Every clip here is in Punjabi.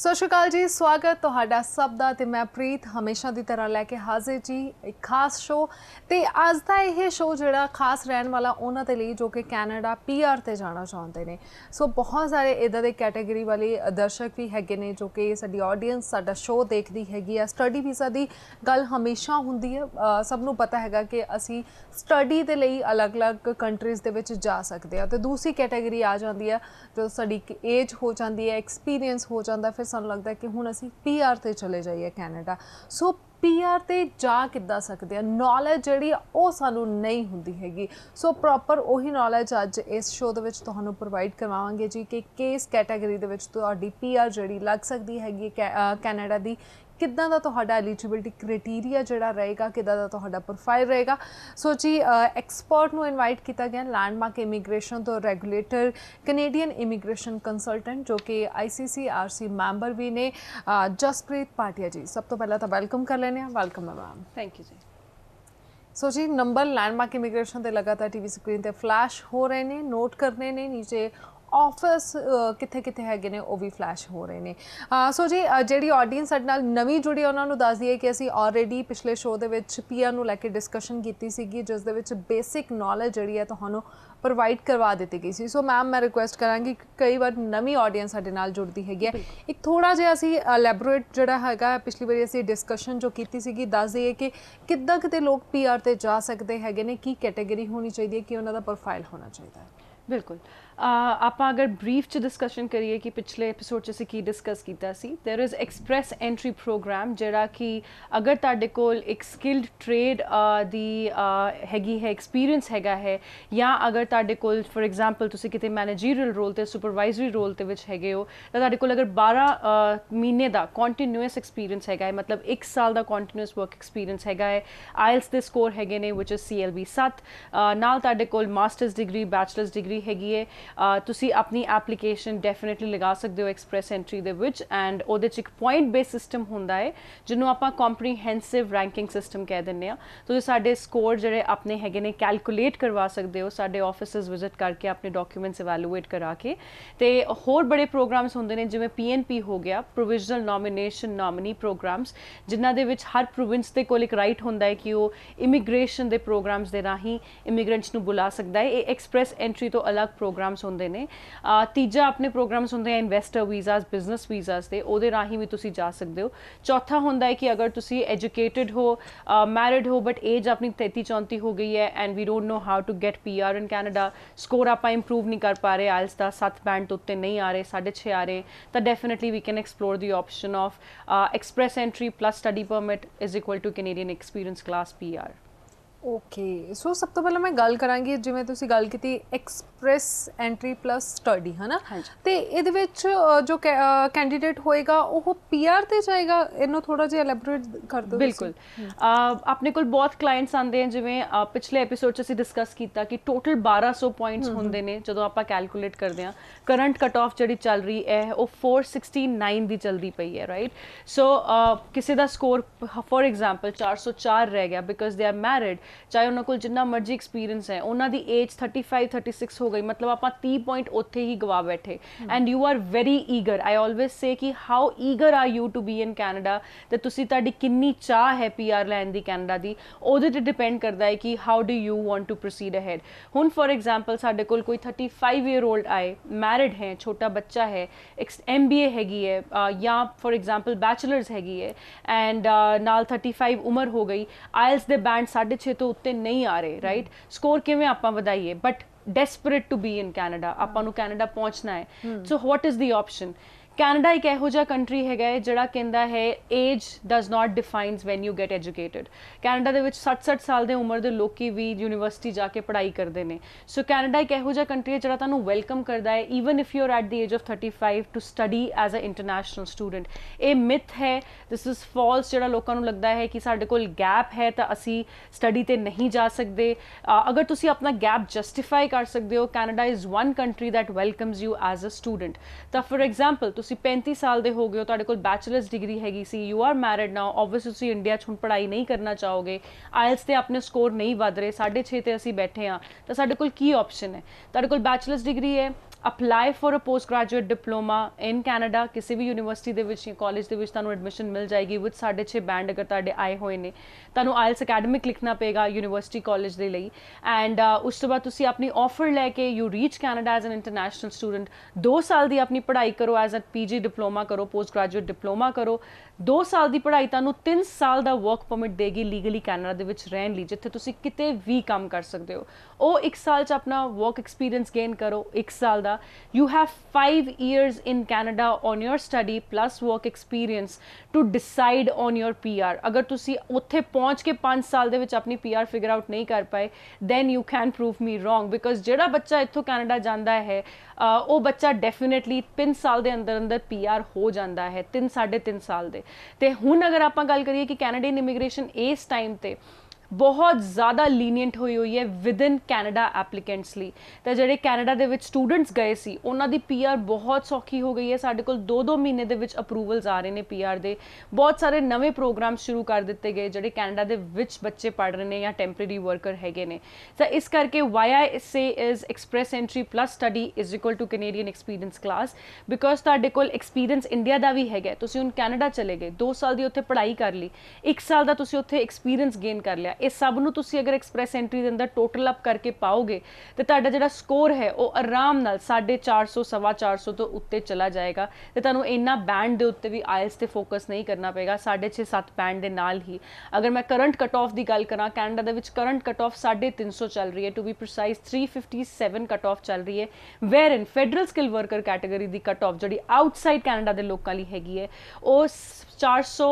ਸਤਿ ਸ਼੍ਰੀ ਅਕਾਲ ਜੀ ਸਵਾਗਤ ਤੁਹਾਡਾ ਸਭ ਦਾ ਤੇ ਮੈਂ ਪ੍ਰੀਤ ਹਮੇਸ਼ਾ ਦੀ ਤਰ੍ਹਾਂ ਲੈ ਕੇ ਹਾਜ਼ਰ ਜੀ ਇੱਕ ਖਾਸ ਸ਼ੋ ਤੇ ਅੱਜ ਦਾ ਇਹ ਸ਼ੋ ਜਿਹੜਾ ਖਾਸ ਰਹਿਣ ਵਾਲਾ ਉਹਨਾਂ ਦੇ ਲਈ ਜੋ ਕਿ ਕੈਨੇਡਾ ਪੀਆਰ ਤੇ ਜਾਣਾ ਚਾਹੁੰਦੇ ਨੇ ਸੋ ਬਹੁਤ ਸਾਰੇ ਇਦਾਂ ਦੇ ਕੈਟਾਗਰੀ ਵਾਲੇ ਦਰਸ਼ਕ ਵੀ ਹੈਗੇ ਨੇ ਜੋ ਕਿ ਸਾਡੀ ਆਡੀਅנס ਸਾਡਾ ਸ਼ੋ ਦੇਖਦੀ ਹੈਗੀ ਆ ਸਟੱਡੀ ਵੀਜ਼ਾ ਦੀ ਗੱਲ ਹਮੇਸ਼ਾ ਹੁੰਦੀ ਹੈ ਸਭ ਨੂੰ ਪਤਾ ਹੈਗਾ ਕਿ ਅਸੀਂ ਸਟੱਡੀ ਦੇ ਲਈ ਅਲੱਗ-ਅਲੱਗ ਕੰਟਰੀਜ਼ ਦੇ ਵਿੱਚ ਜਾ ਸਕਦੇ ਆ ਤੇ ਦੂਸਰੀ ਕੈਟਾਗਰੀ ਆ ਜਾਂਦੀ ਆ ਜੋ ਸਾਡੀ ਏਜ ਹੋ ਜਾਂਦੀ ਹੈ ਐਕਸਪੀਰੀਅੰਸ ਹੋ ਜਾਂਦਾ ਫਿਰ ਸਾਨੂੰ ਲੱਗਦਾ ਕਿ ਹੁਣ ਅਸੀਂ ਪੀਆਰ ਤੇ ਚਲੇ ਜਾਈਏ ਕੈਨੇਡਾ ਸੋ ਪੀਆਰ ਤੇ ਜਾ ਕਿੱਦਾਂ ਸਕਦੇ ਆ ਨੌਲੇਜ ਜਿਹੜੀ ਉਹ ਸਾਨੂੰ ਨਹੀਂ ਹੁੰਦੀ ਹੈਗੀ ਸੋ ਪ੍ਰੋਪਰ ਉਹੀ ਨੌਲੇਜ ਅੱਜ ਇਸ ਸ਼ੋਅ ਦੇ ਵਿੱਚ ਤੁਹਾਨੂੰ ਪ੍ਰੋਵਾਈਡ ਕਰਵਾਵਾਂਗੇ ਜੀ ਕਿ ਕਿਸ ਕੈਟਾਗਰੀ ਦੇ ਵਿੱਚ ਤੁਹਾਡੀ ਪੀਆਰ ਜਿਹੜੀ ਲੱਗ ਸਕਦੀ ਹੈਗੀ ਕੈਨੇਡਾ ਦੀ ਕਿੱਦਾਂ ਦਾ ਤੁਹਾਡਾ ਐਲੀਜੀਬਿਲਟੀ ਕ੍ਰਾਈਟੇਰੀਆ ਜਿਹੜਾ ਰਹੇਗਾ ਕਿੱਦਾਂ ਦਾ ਤੁਹਾਡਾ ਪ੍ਰੋਫਾਈਲ ਰਹੇਗਾ ਸੋ ਜੀ ਐਕਸਪਰਟ ਨੂੰ ਇਨਵਾਈਟ ਕੀਤਾ ਗਿਆ ਲੈਂਡਮਾਰਕ ਇਮੀਗ੍ਰੇਸ਼ਨ ਤੋਂ ਰੈਗੂਲੇਟਰ ਕੈਨੇਡੀਅਨ ਇਮੀਗ੍ਰੇਸ਼ਨ ਕੰਸਲਟੈਂਟ ਜੋ ਕਿ ਆਰਸੀ ਮੈਂਬਰ ਵੀ ਨੇ ਜਸਪ੍ਰੀਤ ਪਾਟਿਆ ਜੀ ਸਭ ਤੋਂ ਪਹਿਲਾਂ ਤਾਂ ਵੈਲਕਮ ਕਰ ਲੈਨੇ ਆ ਵੈਲਕਮ ਮੈਮ ਥੈਂਕ ਯੂ ਜੀ ਸੋ ਜੀ ਨੰਬਰ ਲੈਂਡਮਾਰਕ ਇਮੀਗ੍ਰੇਸ਼ਨ ਤੇ ਲਗਾਤਾਰ ਟੀਵੀ ਸਕਰੀਨ ਤੇ ਫਲੈਸ਼ ਹੋ ਰਹੇ ਨੇ ਨੋਟ ਕਰਨੇ ਨੇ ਨੀਚੇ ਆਫਿਸ ਕਿੱਥੇ ਕਿੱਥੇ ਹੈਗੇ ਨੇ ਉਹ ਵੀ ਫਲੈਸ਼ ਹੋ ਰਹੇ ਨੇ ਸੋ ਜੀ ਜਿਹੜੀ ਆਡੀਅנס ਸਾਡੇ ਨਾਲ ਨਵੀਂ ਜੁੜੀ ਉਹਨਾਂ ਨੂੰ ਦੱਸ ਦਈਏ ਕਿ ਅਸੀਂ ਆਲਰੇਡੀ ਪਿਛਲੇ ਸ਼ੋਅ ਦੇ ਵਿੱਚ ਪੀਆ ਨੂੰ ਲੈ ਕੇ ਡਿਸਕਸ਼ਨ ਕੀਤੀ ਸੀਗੀ ਜਿਸ ਦੇ ਵਿੱਚ ਬੇਸਿਕ ਨੋਲੇਜ ਜਿਹੜੀ ਹੈ ਤੁਹਾਨੂੰ ਪ੍ਰੋਵਾਈਡ ਕਰਵਾ ਦਿੱਤੀ ਗਈ ਸੀ ਸੋ ਮੈਮ ਮੈਂ ਰਿਕੁਐਸਟ ਕਰਾਂਗੀ ਕਈ ਵਾਰ ਨਵੀਂ ਆਡੀਅנס ਸਾਡੇ ਨਾਲ ਜੁੜਦੀ ਹੈਗੀ ਹੈ ਇੱਕ ਥੋੜਾ ਜਿਹਾ ਅਸੀਂ ਲੈਬੋਰੇਟ ਜਿਹੜਾ ਹੈਗਾ ਪਿਛਲੀ ਵਾਰੀ ਅਸੀਂ ਡਿਸਕਸ਼ਨ ਜੋ ਕੀਤੀ ਸੀਗੀ ਦੱਸ ਦਈਏ ਕਿ ਕਿੱਦਾਂ ਕਿਤੇ ਲੋਕ ਪੀਆਰ ਤੇ ਜਾ ਸਕਦੇ ਹੈਗੇ ਨੇ ਕੀ ਕੈਟਾਗਰੀ ਹੋਣੀ ਚਾਹੀਦੀ ਹੈ ਕਿ ਉਹਨਾਂ ਦਾ ਪ੍ਰੋਫਾਈਲ ਹੋਣਾ ਚਾਹੀਦਾ ਹੈ ਬਿਲਕੁਲ ਆਪਾਂ ਅਗਰ ਬਰੀਫ ਚ ਡਿਸਕਸ਼ਨ ਕਰੀਏ ਕਿ ਪਿਛਲੇ ਐਪੀਸੋਡ ਚ ਅਸੀਂ ਕੀ ਡਿਸਕਸ ਕੀਤਾ ਸੀ there is express entry program ਜਿਹੜਾ ਕਿ ਅਗਰ ਤੁਹਾਡੇ ਕੋਲ ਇੱਕ ਸਕਿਲਡ ਟ੍ਰੇਡ ਦੀ ਹੈਗੀ ਹੈ ਐਕਸਪੀਰੀਅੰਸ ਹੈਗਾ ਹੈ ਜਾਂ ਅਗਰ ਤੁਹਾਡੇ ਕੋਲ ਫੋਰ ਐਗਜ਼ਾਮਪਲ ਤੁਸੀਂ ਕਿਤੇ ਮੈਨੇਜਰੀਅਲ ਰੋਲ ਤੇ ਸੁਪਰਵਾਈਜ਼ਰੀ ਰੋਲ ਤੇ ਵਿੱਚ ਹੈਗੇ ਹੋ ਤਾਂ ਤੁਹਾਡੇ ਕੋਲ ਅਗਰ 12 ਮਹੀਨੇ ਦਾ ਕੰਟੀਨਿਊਸ ਐਕਸਪੀਰੀਅੰਸ ਹੈਗਾ ਹੈ ਮਤਲਬ 1 ਸਾਲ ਦਾ ਕੰਟੀਨਿਊਸ ਵਰਕ ਐਕਸਪੀਰੀਅੰਸ ਹੈਗਾ ਹੈ ਆਇਲਸ ਦੇ ਸਕੋਰ ਹੈਗੇ ਨੇ which is CLB 7 ਨਾਲ ਤੁਹਾਡੇ ਕੋਲ ਮਾਸਟਰਸ ਡਿਗਰੀ ਬੈਚਲਰਸ ਡਿਗਰੀ ਹੈਗੀ ਹੈ ਤੁਸੀਂ ਆਪਣੀ ਐਪਲੀਕੇਸ਼ਨ ਡੈਫੀਨਿਟਲੀ ਲਗਾ ਸਕਦੇ ਹੋ ਐਕਸਪ੍ਰੈਸ ਐਂਟਰੀ ਦੇ ਵਿੱਚ ਐਂਡ ਉਹਦੇ ਚ ਇੱਕ ਪੁਆਇੰਟ ਬੇਸ ਸਿਸਟਮ ਹੁੰਦਾ ਹੈ ਜਿਹਨੂੰ ਆਪਾਂ ਕੰਪਰੀਹੈਂਸਿਵ ਰੈਂਕਿੰਗ ਸਿਸਟਮ ਕਹਿ ਦਿੰਦੇ ਆ ਤੁਸੀਂ ਸਾਡੇ ਸਕੋਰ ਜਿਹੜੇ ਆਪਣੇ ਹੈਗੇ ਨੇ ਕੈਲਕੂਲੇਟ ਕਰਵਾ ਸਕਦੇ ਹੋ ਸਾਡੇ ਆਫਿਸਸ ਵਿਜ਼ਿਟ ਕਰਕੇ ਆਪਣੇ ਡਾਕੂਮੈਂਟਸ ਇਵੈਲੂਏਟ ਕਰਾ ਕੇ ਤੇ ਹੋਰ ਬੜੇ ਪ੍ਰੋਗਰਾਮਸ ਹੁੰਦੇ ਨੇ ਜਿਵੇਂ ਪੀਐਨਪੀ ਹੋ ਗਿਆ ਪ੍ਰੋਵੀਜ਼ਨਲ ਨੋਮੀਨੇਸ਼ਨ ਨਾਮਨੀ ਪ੍ਰੋਗਰਾਮਸ ਜਿਨ੍ਹਾਂ ਦੇ ਵਿੱਚ ਹਰ ਪ੍ਰੋਵਿੰਸ ਦੇ ਕੋਲ ਇੱਕ ਰਾਈਟ ਹੁੰਦਾ ਹੈ ਕਿ ਉਹ ਇਮੀਗ੍ਰੇਸ਼ਨ ਦੇ ਪ੍ਰੋਗਰਾਮਸ ਦੇ ਰਾਹੀਂ ਇਮੀਗ੍ਰੈਂਟਸ ਨੂੰ ਬੁਲਾ ਸਕਦਾ ਹੈ ਇਹ ਐਕਸਪ੍ਰੈਸ ਐਂਟਰੀ ਤੋਂ ਅਲੱਗ ਪ੍ਰੋਗਰਾਮਸ ਪ੍ਰੋਗਰਾਮਸ ਹੁੰਦੇ ਨੇ ਤੀਜਾ ਆਪਣੇ ਪ੍ਰੋਗਰਾਮਸ ਹੁੰਦੇ ਆ ਇਨਵੈਸਟਰ ਵੀਜ਼ਾਸ ਬਿਜ਼ਨਸ ਵੀਜ਼ਾਸ ਤੇ ਉਹਦੇ ਰਾਹੀਂ ਵੀ ਤੁਸੀਂ ਜਾ ਸਕਦੇ ਹੋ ਚੌਥਾ ਹੁੰਦਾ ਹੈ ਕਿ ਅਗਰ ਤੁਸੀਂ ਐਜੂਕੇਟਿਡ ਹੋ ਮੈਰਿਡ ਹੋ ਬਟ ਏਜ ਆਪਣੀ 33 34 ਹੋ ਗਈ ਹੈ and we don't know how to get PR in Canada score ਆਪਾਂ ਇੰਪਰੂਵ ਨਹੀਂ ਕਰ ਪਾ ਰਹੇ ਆਇਲਸ ਦਾ 7 ਬੈਂਡ ਤੋਂ ਉੱਤੇ ਨਹੀਂ ਆ ਰਹੇ 6.5 ਆ ਰਹੇ ਤਾਂ definitely we can explore the option of express entry plus study permit is equal to Canadian experience class PR okay so ਸਭ ਤੋਂ ਪਹਿਲਾਂ ਮੈਂ ਗੱਲ ਕਰਾਂਗੀ ਜਿਵੇਂ ਤੁਸੀਂ ਗੱਲ ਕੀਤੀ ਐਕਸਪ੍ਰੈਸ ਐਂਟਰੀ ਪਲੱਸ ਸਟੱਡੀ ਹਨਾ ਤੇ ਇਹਦੇ ਵਿੱਚ ਜੋ ਕੈਂਡੀਡੇਟ ਹੋਏਗਾ ਉਹ ਪੀਆਰ ਤੇ ਜਾਏਗਾ ਇਹਨੂੰ ਥੋੜਾ ਜਿਹਾ ਐਲੈਬੋਰੇਟ ਕਰ ਦਿਓ ਬਿਲਕੁਲ ਆਪਣੇ ਕੋਲ ਬਹੁਤ ਕਲਾਇੰਟਸ ਆਉਂਦੇ ਆ ਜਿਵੇਂ ਪਿਛਲੇ ਐਪੀਸੋਡ 'ਚ ਅਸੀਂ ਡਿਸਕਸ ਕੀਤਾ ਕਿ ਟੋਟਲ 1200 ਪੁਆਇੰਟਸ ਹੁੰਦੇ ਨੇ ਜਦੋਂ ਆਪਾਂ ਕੈਲਕੂਲੇਟ ਕਰਦੇ ਆ ਕਰੰਟ ਕਟ ਆਫ ਜਿਹੜੀ ਚੱਲ ਰਹੀ ਹੈ ਉਹ 469 ਦੀ ਚੱਲਦੀ ਪਈ ਹੈ ਰਾਈਟ ਸੋ ਕਿਸੇ ਦਾ ਸਕੋਰ ਫੋਰ ਐਗਜ਼ਾਮਪਲ 404 ਰਹਿ ਗਿਆ ਬਿਕਾਜ਼ ਦੇ ਆਰ ਮੈਰਿਡ ਚਾਹੇ ਉਹਨਾਂ ਕੋਲ ਜਿੰਨਾ ਮਰਜ਼ੀ ਐਕਸਪੀਰੀਅੰਸ ਹੈ ਉਹਨਾਂ ਦੀ ਏਜ 35 36 ਹੋ ਗਈ ਮਤਲਬ ਆਪਾਂ 30 ਪੁਆਇੰਟ ਉੱਥੇ ਹੀ ਗਵਾ ਬੈਠੇ and you are very eager I always say ਕਿ how eager are you to be in Canada ਤੇ ਤੁਸੀਂ ਤੁਹਾਡੀ ਕਿੰਨੀ ਚਾਹ ਹੈ ਪੀਆਰ ਲੈਣ ਦੀ ਕੈਨੇਡਾ ਦੀ ਉਹਦੇ ਤੇ ਡਿਪੈਂਡ ਕਰਦਾ ਹੈ ਕਿ how do you want to proceed ahead ਹੁਣ ਫੋਰ ਐਗਜ਼ਾਮਪਲ ਸਾਡੇ ਕੋਲ ਕੋਈ 35 ਇਅਰ 올ਡ ਆਏ ਮੈਰਿਡ ਹੈ ਛੋਟਾ ਬੱਚਾ ਹੈ ਐਮਬੀਏ ਹੈਗੀ ਹੈ ਜਾਂ ਫੋਰ ਐਗਜ਼ਾਮਪਲ ਬੈਚਲਰਸ ਹੈਗੀ ਹੈ ਐਂਡ ਨਾਲ 35 ਉਮਰ ਹੋ ਗਈ ਆਇਲਸ ਦੇ ਬੈਂਡ 6.5 ਤੋਂ ਉੱਤੇ ਨਹੀਂ ਆ ਰਹੇ ਰਾਈਟ ਸਕੋਰ ਕਿਵੇਂ ਆਪਾਂ ਵਧਾਈਏ but desperate to be in Canada ਆਪਾਂ ਨੂੰ ਕੈਨੇਡਾ ਪਹੁੰਚਣਾ ਹੈ so what is the option Canada ਇੱਕ ਇਹੋ ਜਿਹਾ ਕੰਟਰੀ ਹੈਗਾ ਜਿਹੜਾ ਕਹਿੰਦਾ ਹੈ age does not defines when you get educated Canada ਦੇ ਵਿੱਚ 60-60 ਸਾਲ ਦੇ ਉਮਰ ਦੇ ਲੋਕੀ ਵੀ ਯੂਨੀਵਰਸਿਟੀ ਜਾ ਕੇ ਪੜ੍ਹਾਈ ਕਰਦੇ ਨੇ ਸੋ ਕੈਨੇਡਾ ਇੱਕ ਇਹੋ ਜਿਹਾ ਕੰਟਰੀ ਹੈ ਜਿਹੜਾ ਤੁਹਾਨੂੰ ਵੈਲਕਮ ਕਰਦਾ ਹੈ even if you are at the age of 35 to study as a international student ਇਹ ਮਿਥ ਹੈ ਥਿਸ ਇਜ਼ ਫਾਲਸ ਜਿਹੜਾ ਲੋਕਾਂ ਨੂੰ ਲੱਗਦਾ ਹੈ ਕਿ ਸਾਡੇ ਕੋਲ ਗੈਪ ਹੈ ਤਾਂ ਅਸੀਂ ਸਟੱਡੀ ਤੇ ਨਹੀਂ ਜਾ ਸਕਦੇ ਅਗਰ ਤੁਸੀਂ ਆਪਣਾ ਗੈਪ ਜਸਟੀਫਾਈ ਕਰ ਸਕਦੇ ਹੋ Canada is one country that welcomes you as a student ਤਾਂ ਫॉर ਐਗਜ਼ਾਮਪਲ ਤੁਸੀਂ 35 ਸਾਲ ਦੇ ਹੋ ਗਏ ਹੋ ਤੁਹਾਡੇ ਕੋਲ ਬੈਚਲਰਸ ਡਿਗਰੀ ਹੈਗੀ ਸੀ you are married now obviously ਤੁਸੀਂ ਇੰਡੀਆ 'ਚ ਹੁਣ ਪੜ੍ਹਾਈ ਨਹੀਂ ਕਰਨਾ ਚਾਹੋਗੇ ਆਇਲਸ ਤੇ ਆਪਣੇ ਸਕੋਰ ਨਹੀਂ ਵਧ ਰਹੇ 6.5 ਤੇ ਅਸੀਂ ਬੈਠੇ ਆ ਤਾਂ ਸਾਡੇ ਕੋਲ ਕੀ ਆਪਸ਼ਨ ਹੈ ਤੁਹਾਡੇ ਕੋਲ ਬੈਚਲਰਸ ਡਿਗਰੀ ਹੈ apply for a post graduate diploma in Canada ਕਿਸੇ ਵੀ ਯੂਨੀਵਰਸਿਟੀ ਦੇ ਵਿੱਚ ਜਾਂ ਕਾਲਜ ਦੇ ਵਿੱਚ ਤੁਹਾਨੂੰ ਐਡਮਿਸ਼ਨ ਮਿਲ ਜਾਏਗੀ ਵਿਦ 6.5 ਬੈਂਡ ਅਗਰ ਤੁਹਾਡੇ ਆਏ ਹੋਏ ਨੇ ਤੁਹਾਨੂੰ ਆਇਲਸ ਅਕੈਡਮਿਕ ਲਿਖਣਾ ਪਏਗਾ ਯੂਨੀਵਰਸਿਟੀ ਕਾਲਜ ਦੇ ਲਈ ਐਂਡ ਉਸ ਤੋਂ ਬਾਅਦ ਤੁਸੀਂ ਆਪਣੀ ਆਫਰ ਲੈ ਕੇ you reach Canada as an international student 2 ਸਾਲ ਦੀ ਆਪਣੀ ਪੜ੍ਹਾਈ ਕਰੋ ਐਜ਼ ਅ ਪੀਜੀ ਡਿਪਲੋਮਾ ਕਰੋ ਪੋਸਟ ਗ੍ਰੈਜੂਏਟ ਡਿਪਲੋਮਾ ਕਰੋ 2 ਸਾਲ ਦੀ ਪੜ੍ਹਾਈ ਤੁਹਾਨੂੰ 3 ਸਾਲ ਦਾ ਵਰਕ ਪਰਮਿਟ ਦੇਗੀ ਲੀਗਲੀ ਕੈਨੇਡਾ ਦੇ ਵਿੱਚ ਰਹਿਣ ਲਈ ਜਿੱਥੇ ਤੁਸੀਂ ਕਿਤੇ ਵੀ ਕੰਮ ਕਰ ਸਕਦੇ ਹੋ ਉਹ 1 ਸਾਲ 'ਚ ਆਪਣਾ ਵਰਕ ਐਕਸਪੀਰੀਅੰਸ ਗੇਨ ਕਰੋ 1 ਸਾਲ ਦਾ you have 5 years in Canada on your study plus work experience to decide on your PR ਅਗਰ ਤੁਸੀਂ ਉੱਥੇ ਪਹੁੰਚ ਕੇ 5 ਸਾਲ ਦੇ ਵਿੱਚ ਆਪਣੀ ਪੀਆਰ ਫਿਗਰ ਆਊਟ ਨਹੀਂ ਕਰ ਪਾਏ then you can prove me wrong because ਜਿਹੜਾ ਬੱਚਾ ਇੱਥੋਂ ਕੈਨੇਡਾ ਜਾਂਦਾ ਹੈ ਉਹ ਬੱਚਾ ਡੈਫੀਨਿਟਲੀ 5 ਸਾਲ ਦੇ ਅੰਦਰ ਅੰਦਰ ਪੀਆਰ ਹੋ ਜਾਂਦਾ ਹੈ 3 3.5 ਸਾਲ ਦੇ ਤੇ ਹੁਣ ਅਗਰ ਆਪਾਂ ਗੱਲ ਕਰੀਏ ਕਿ ਕੈਨੇਡੀਅਨ ਇਮੀਗ੍ਰੇਸ਼ਨ ਇਸ ਟਾਈਮ ਤੇ ਬਹੁਤ ਜ਼ਿਆਦਾ ਲੀਨੀਅੰਟ ਹੋਈ ਹੋਈ ਹੈ ਵਿਦ ਇਨ ਕੈਨੇਡਾ ਐਪਲੀਕੈਂਟਸ ਲਈ ਤਾਂ ਜਿਹੜੇ ਕੈਨੇਡਾ ਦੇ ਵਿੱਚ ਸਟੂਡੈਂਟਸ ਗਏ ਸੀ ਉਹਨਾਂ ਦੀ ਪੀਆਰ ਬਹੁਤ ਸੌਖੀ ਹੋ ਗਈ ਹੈ ਸਾਡੇ ਕੋਲ 2-2 ਮਹੀਨੇ ਦੇ ਵਿੱਚ ਅਪਰੂਵਲਸ ਆ ਰਹੇ ਨੇ ਪੀਆਰ ਦੇ ਬਹੁਤ ਸਾਰੇ ਨਵੇਂ ਪ੍ਰੋਗਰਾਮ ਸ਼ੁਰੂ ਕਰ ਦਿੱਤੇ ਗਏ ਜਿਹੜੇ ਕੈਨੇਡਾ ਦੇ ਵਿੱਚ ਬੱਚੇ ਪੜ ਰਹੇ ਨੇ ਜਾਂ ਟੈਂਪਰੇਰੀ ਵਰਕਰ ਹੈਗੇ ਨੇ ਤਾਂ ਇਸ ਕਰਕੇ YISA is express entry plus study is equal to Canadian experience class because ਤੁਹਾਡੇ ਕੋਲ ਐਕਸਪੀਰੀਅੰਸ ਇੰਡੀਆ ਦਾ ਵੀ ਹੈਗਾ ਤੁਸੀਂ ਹੁਣ ਕੈਨੇਡਾ ਚਲੇ ਗਏ 2 ਸਾਲ ਦੀ ਉੱਥੇ ਪੜ੍ਹਾਈ ਕਰ ਲਈ 1 ਸਾਲ ਦਾ ਤੁਸੀਂ ਉੱਥੇ ਐਕਸਪੀਰੀਅੰਸ ਗੇਨ ਕਰ ਲਿਆ ਇਹ ਸਭ ਨੂੰ ਤੁਸੀਂ ਅਗਰ ਐਕਸਪ੍ਰੈਸ ਐਂਟਰੀ ਦੇ ਅੰਦਰ ਟੋਟਲ ਅਪ ਕਰਕੇ ਪਾਓਗੇ ਤੇ ਤੁਹਾਡਾ ਜਿਹੜਾ ਸਕੋਰ ਹੈ ਉਹ ਆਰਾਮ ਨਾਲ 450 ਸਵਾ 400 ਤੋਂ ਉੱਤੇ ਚਲਾ ਜਾਏਗਾ ਤੇ ਤੁਹਾਨੂੰ ਇੰਨਾ ਬੈਂਡ ਦੇ ਉੱਤੇ ਵੀ ਆਇਲਸ ਤੇ ਫੋਕਸ ਨਹੀਂ ਕਰਨਾ ਪਏਗਾ 6.5 7 ਬੈਂਡ ਦੇ ਨਾਲ ਹੀ ਅਗਰ ਮੈਂ ਕਰੰਟ ਕਟ ਆਫ ਦੀ ਗੱਲ ਕਰਾਂ ਕੈਨੇਡਾ ਦੇ ਵਿੱਚ ਕਰੰਟ ਕਟ ਆਫ 350 ਚੱਲ ਰਹੀ ਹੈ to be precise 357 cut off ਚੱਲ ਰਹੀ ਹੈ where in federal skill worker category ਦੀ ਕਟ ਆਫ ਜਿਹੜੀ ਆਊਟਸਾਈਡ ਕੈਨੇਡਾ ਦੇ ਲੋਕਾਂ ਲਈ ਹੈਗੀ ਹੈ ਉਹ चार सौ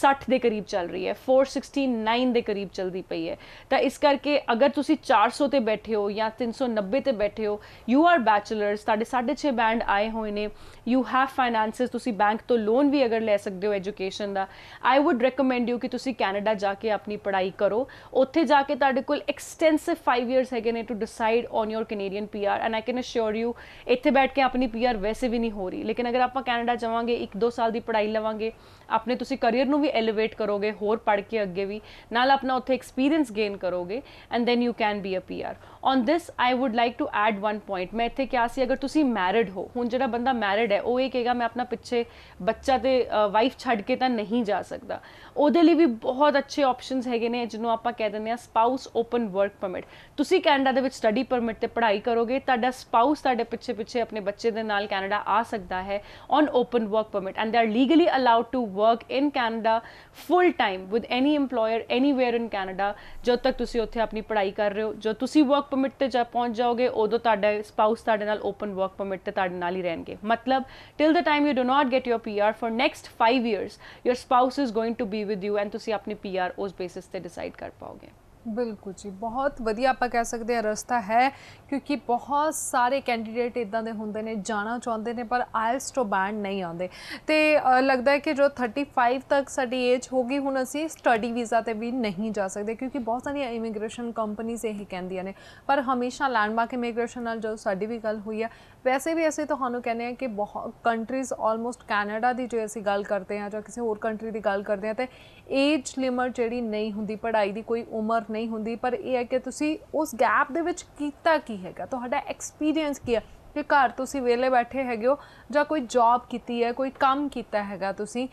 सठ के करीब चल रही है फोर सिक्सटी नाइन के करीब चलती पई है तो इस करके अगर तुम चार सौ तो बैठे हो या तीन सौ नब्बे से बैठे हो यू आर बैचलर साढ़े साढ़े छः बैंड आए हुए हैं यू हैव फाइनैंसिस बैंक तो लोन भी अगर ले सकते हो एजुकेशन का आई वुड रिकमेंड यू कि तुम कैनेडा जाके अपनी पढ़ाई करो उ जाके एक्सटेंसिव फाइव ईयरस है to decide on your Canadian P R and I can assure you इतने बैठ के अपनी पी आर वैसे भी नहीं हो रही लेकिन अगर आप कैनेडा जावे एक दो साल की पढ़ाई लवेंगे ਆਪਣੇ ਤੁਸੀਂ ਕੈਰੀਅਰ ਨੂੰ ਵੀ ਐਲੀਵੇਟ ਕਰੋਗੇ ਹੋਰ ਪੜ ਕੇ ਅੱਗੇ ਵੀ ਨਾਲ ਆਪਣਾ ਉੱਥੇ ਐਕਸਪੀਰੀਅੰਸ ਗੇਨ ਕਰੋਗੇ and then you can be a PR on this I would like to add one point ਮੈਂ ਇੱਥੇ ਕਿਹਾ ਸੀ ਅਗਰ ਤੁਸੀਂ ਮੈਰਿਡ ਹੋ ਹੁਣ ਜਿਹੜਾ ਬੰਦਾ ਮੈਰਿਡ ਹੈ ਉਹ ਇਹ ਕਹੇਗਾ ਮੈਂ ਆਪਣਾ ਪਿੱਛੇ ਬੱਚਾ ਤੇ ਵਾਈਫ ਛੱਡ ਕੇ ਤਾਂ ਨਹੀਂ ਜਾ ਸਕਦਾ ਉਹਦੇ ਲਈ ਵੀ ਬਹੁਤ ਅੱਛੇ ਆਪਸ਼ਨਸ ਹੈਗੇ ਨੇ ਜਿਹਨੂੰ ਆਪਾਂ ਕਹਿ ਦਿੰਦੇ ਆ ਸਪਾਊਸ ਓਪਨ ਵਰਕ ਪਰਮਿਟ ਤੁਸੀਂ ਕੈਨੇਡਾ ਦੇ ਵਿੱਚ ਸਟੱਡੀ ਪਰਮਿਟ ਤੇ ਪੜ੍ਹਾਈ ਕਰੋਗੇ ਤੁਹਾਡਾ ਸਪਾਊਸ ਤੁਹਾਡੇ ਪਿੱਛੇ ਪਿੱਛੇ ਆਪਣੇ ਬੱਚੇ ਦੇ ਨਾਲ ਕੈਨੇਡਾ ਆ ਸਕਦਾ ਹੈ on open work permit and they are legally allowed to work in Canada full time with any employer anywhere in Canada ਜਦ ਤੱਕ ਤੁਸੀਂ ਉੱਥੇ ਆਪਣੀ ਪੜ੍ਹਾਈ ਕਰ ਰਹੇ ਹੋ ਜੋ ਤੁਸੀਂ ਵਰਕ ਪਰਮਿਟ ਤੇ ਜਾ ਪਹੁੰਚ ਜਾਓਗੇ ਉਦੋਂ ਤੁਹਾਡਾ ਸਪਾਊਸ ਤੁਹਾਡੇ ਨਾਲ ਓਪਨ ਵਰਕ ਪਰਮਿਟ ਤੇ ਤੁਹਾਡੇ ਨਾਲ ਹੀ ਰਹਿਣਗੇ ਮਤਲਬ till the time you do not get your PR for next 5 years your spouse is going to be with you and ਤੁਸੀਂ ਆਪਣੀ ਪੀਆਰ ਉਸ ਬੇਸਿਸ ਤੇ ਡਿਸਾਈਡ ਕਰ ਪਾਓਗੇ ਬਿਲਕੁਲ ਜੀ ਬਹੁਤ ਵਧੀਆ ਆਪਾਂ ਕਹਿ ਸਕਦੇ ਆ ਰਸਤਾ ਹੈ ਕਿਉਂਕਿ ਬਹੁਤ ਸਾਰੇ ਕੈਂਡੀਡੇਟ ਇਦਾਂ ਦੇ ਹੁੰਦੇ ਨੇ ਜਾਣਾ ਚਾਹੁੰਦੇ ਨੇ ਪਰ ਆਇਲਸ ਤੋਂ ਬੈਂਡ ਨਹੀਂ ਆਉਂਦੇ ਤੇ ਲੱਗਦਾ ਹੈ ਕਿ ਜੋ 35 ਤੱਕ ਸਾਡੀ ਏਜ ਹੋ ਗਈ ਹੁਣ ਅਸੀਂ ਸਟੱਡੀ ਵੀਜ਼ਾ ਤੇ ਵੀ ਨਹੀਂ ਜਾ ਸਕਦੇ ਕਿਉਂਕਿ ਬਹੁਤ ਸਾਰੀਆਂ ਇਮੀਗ੍ਰੇਸ਼ਨ ਕੰਪਨੀਆਂ ਇਹ ਕਹਿੰਦੀਆਂ ਨੇ ਪਰ ਹਮੇਸ਼ਾ ਲੈਂਡਮਾਰਕ ਇਮੀਗ੍ਰੇਸ਼ਨ ਨਾਲ ਜੋ ਸਾਡੀ ਵੀ ਗੱਲ ਹੋਈ ਆ ਵੈਸੇ ਵੀ ਅਸੀਂ ਤੁਹਾਨੂੰ ਕਹਿੰਦੇ ਆ ਕਿ ਬਹੁਤ ਕੰਟਰੀਜ਼ ਆਲਮੋਸਟ ਕੈਨੇਡਾ ਦੀ ਜੇ ਅਸੀਂ ਗੱਲ ਕਰਦੇ ਆ ਜਾਂ ਕਿਸੇ ਹੋਰ ਕੰਟਰੀ ਦੀ ਗੱਲ ਕਰਦੇ ਆ ਤੇ ਏਜ ਲਿਮਟ ਜਿਹੜੀ ਨਹੀਂ ਹੁੰਦੀ ਪੜ੍ਹਾਈ ਦੀ ਕੋਈ ਉਮਰ ਨਹੀਂ ਹੁੰਦੀ ਪਰ ਇਹ ਹੈ ਕਿ ਤੁਸੀਂ ਉਸ ਗੈਪ ਦੇ ਵਿੱਚ ਕੀਤਾ ਕੀ ਹੈਗਾ ਤੁਹਾਡਾ ਐਕਸਪੀਰੀਅੰਸ ਕੀ ਹੈ ਕਿ ਘਰ ਤੁਸੀਂ ਵਿਹਲੇ ਬੈਠੇ ਹੈਗੇ ਹੋ ਜਾਂ ਕੋਈ ਜੌਬ ਕੀਤੀ ਹੈ ਕੋਈ ਕੰਮ ਕੀਤਾ ਹੈਗਾ ਤੁਸੀਂ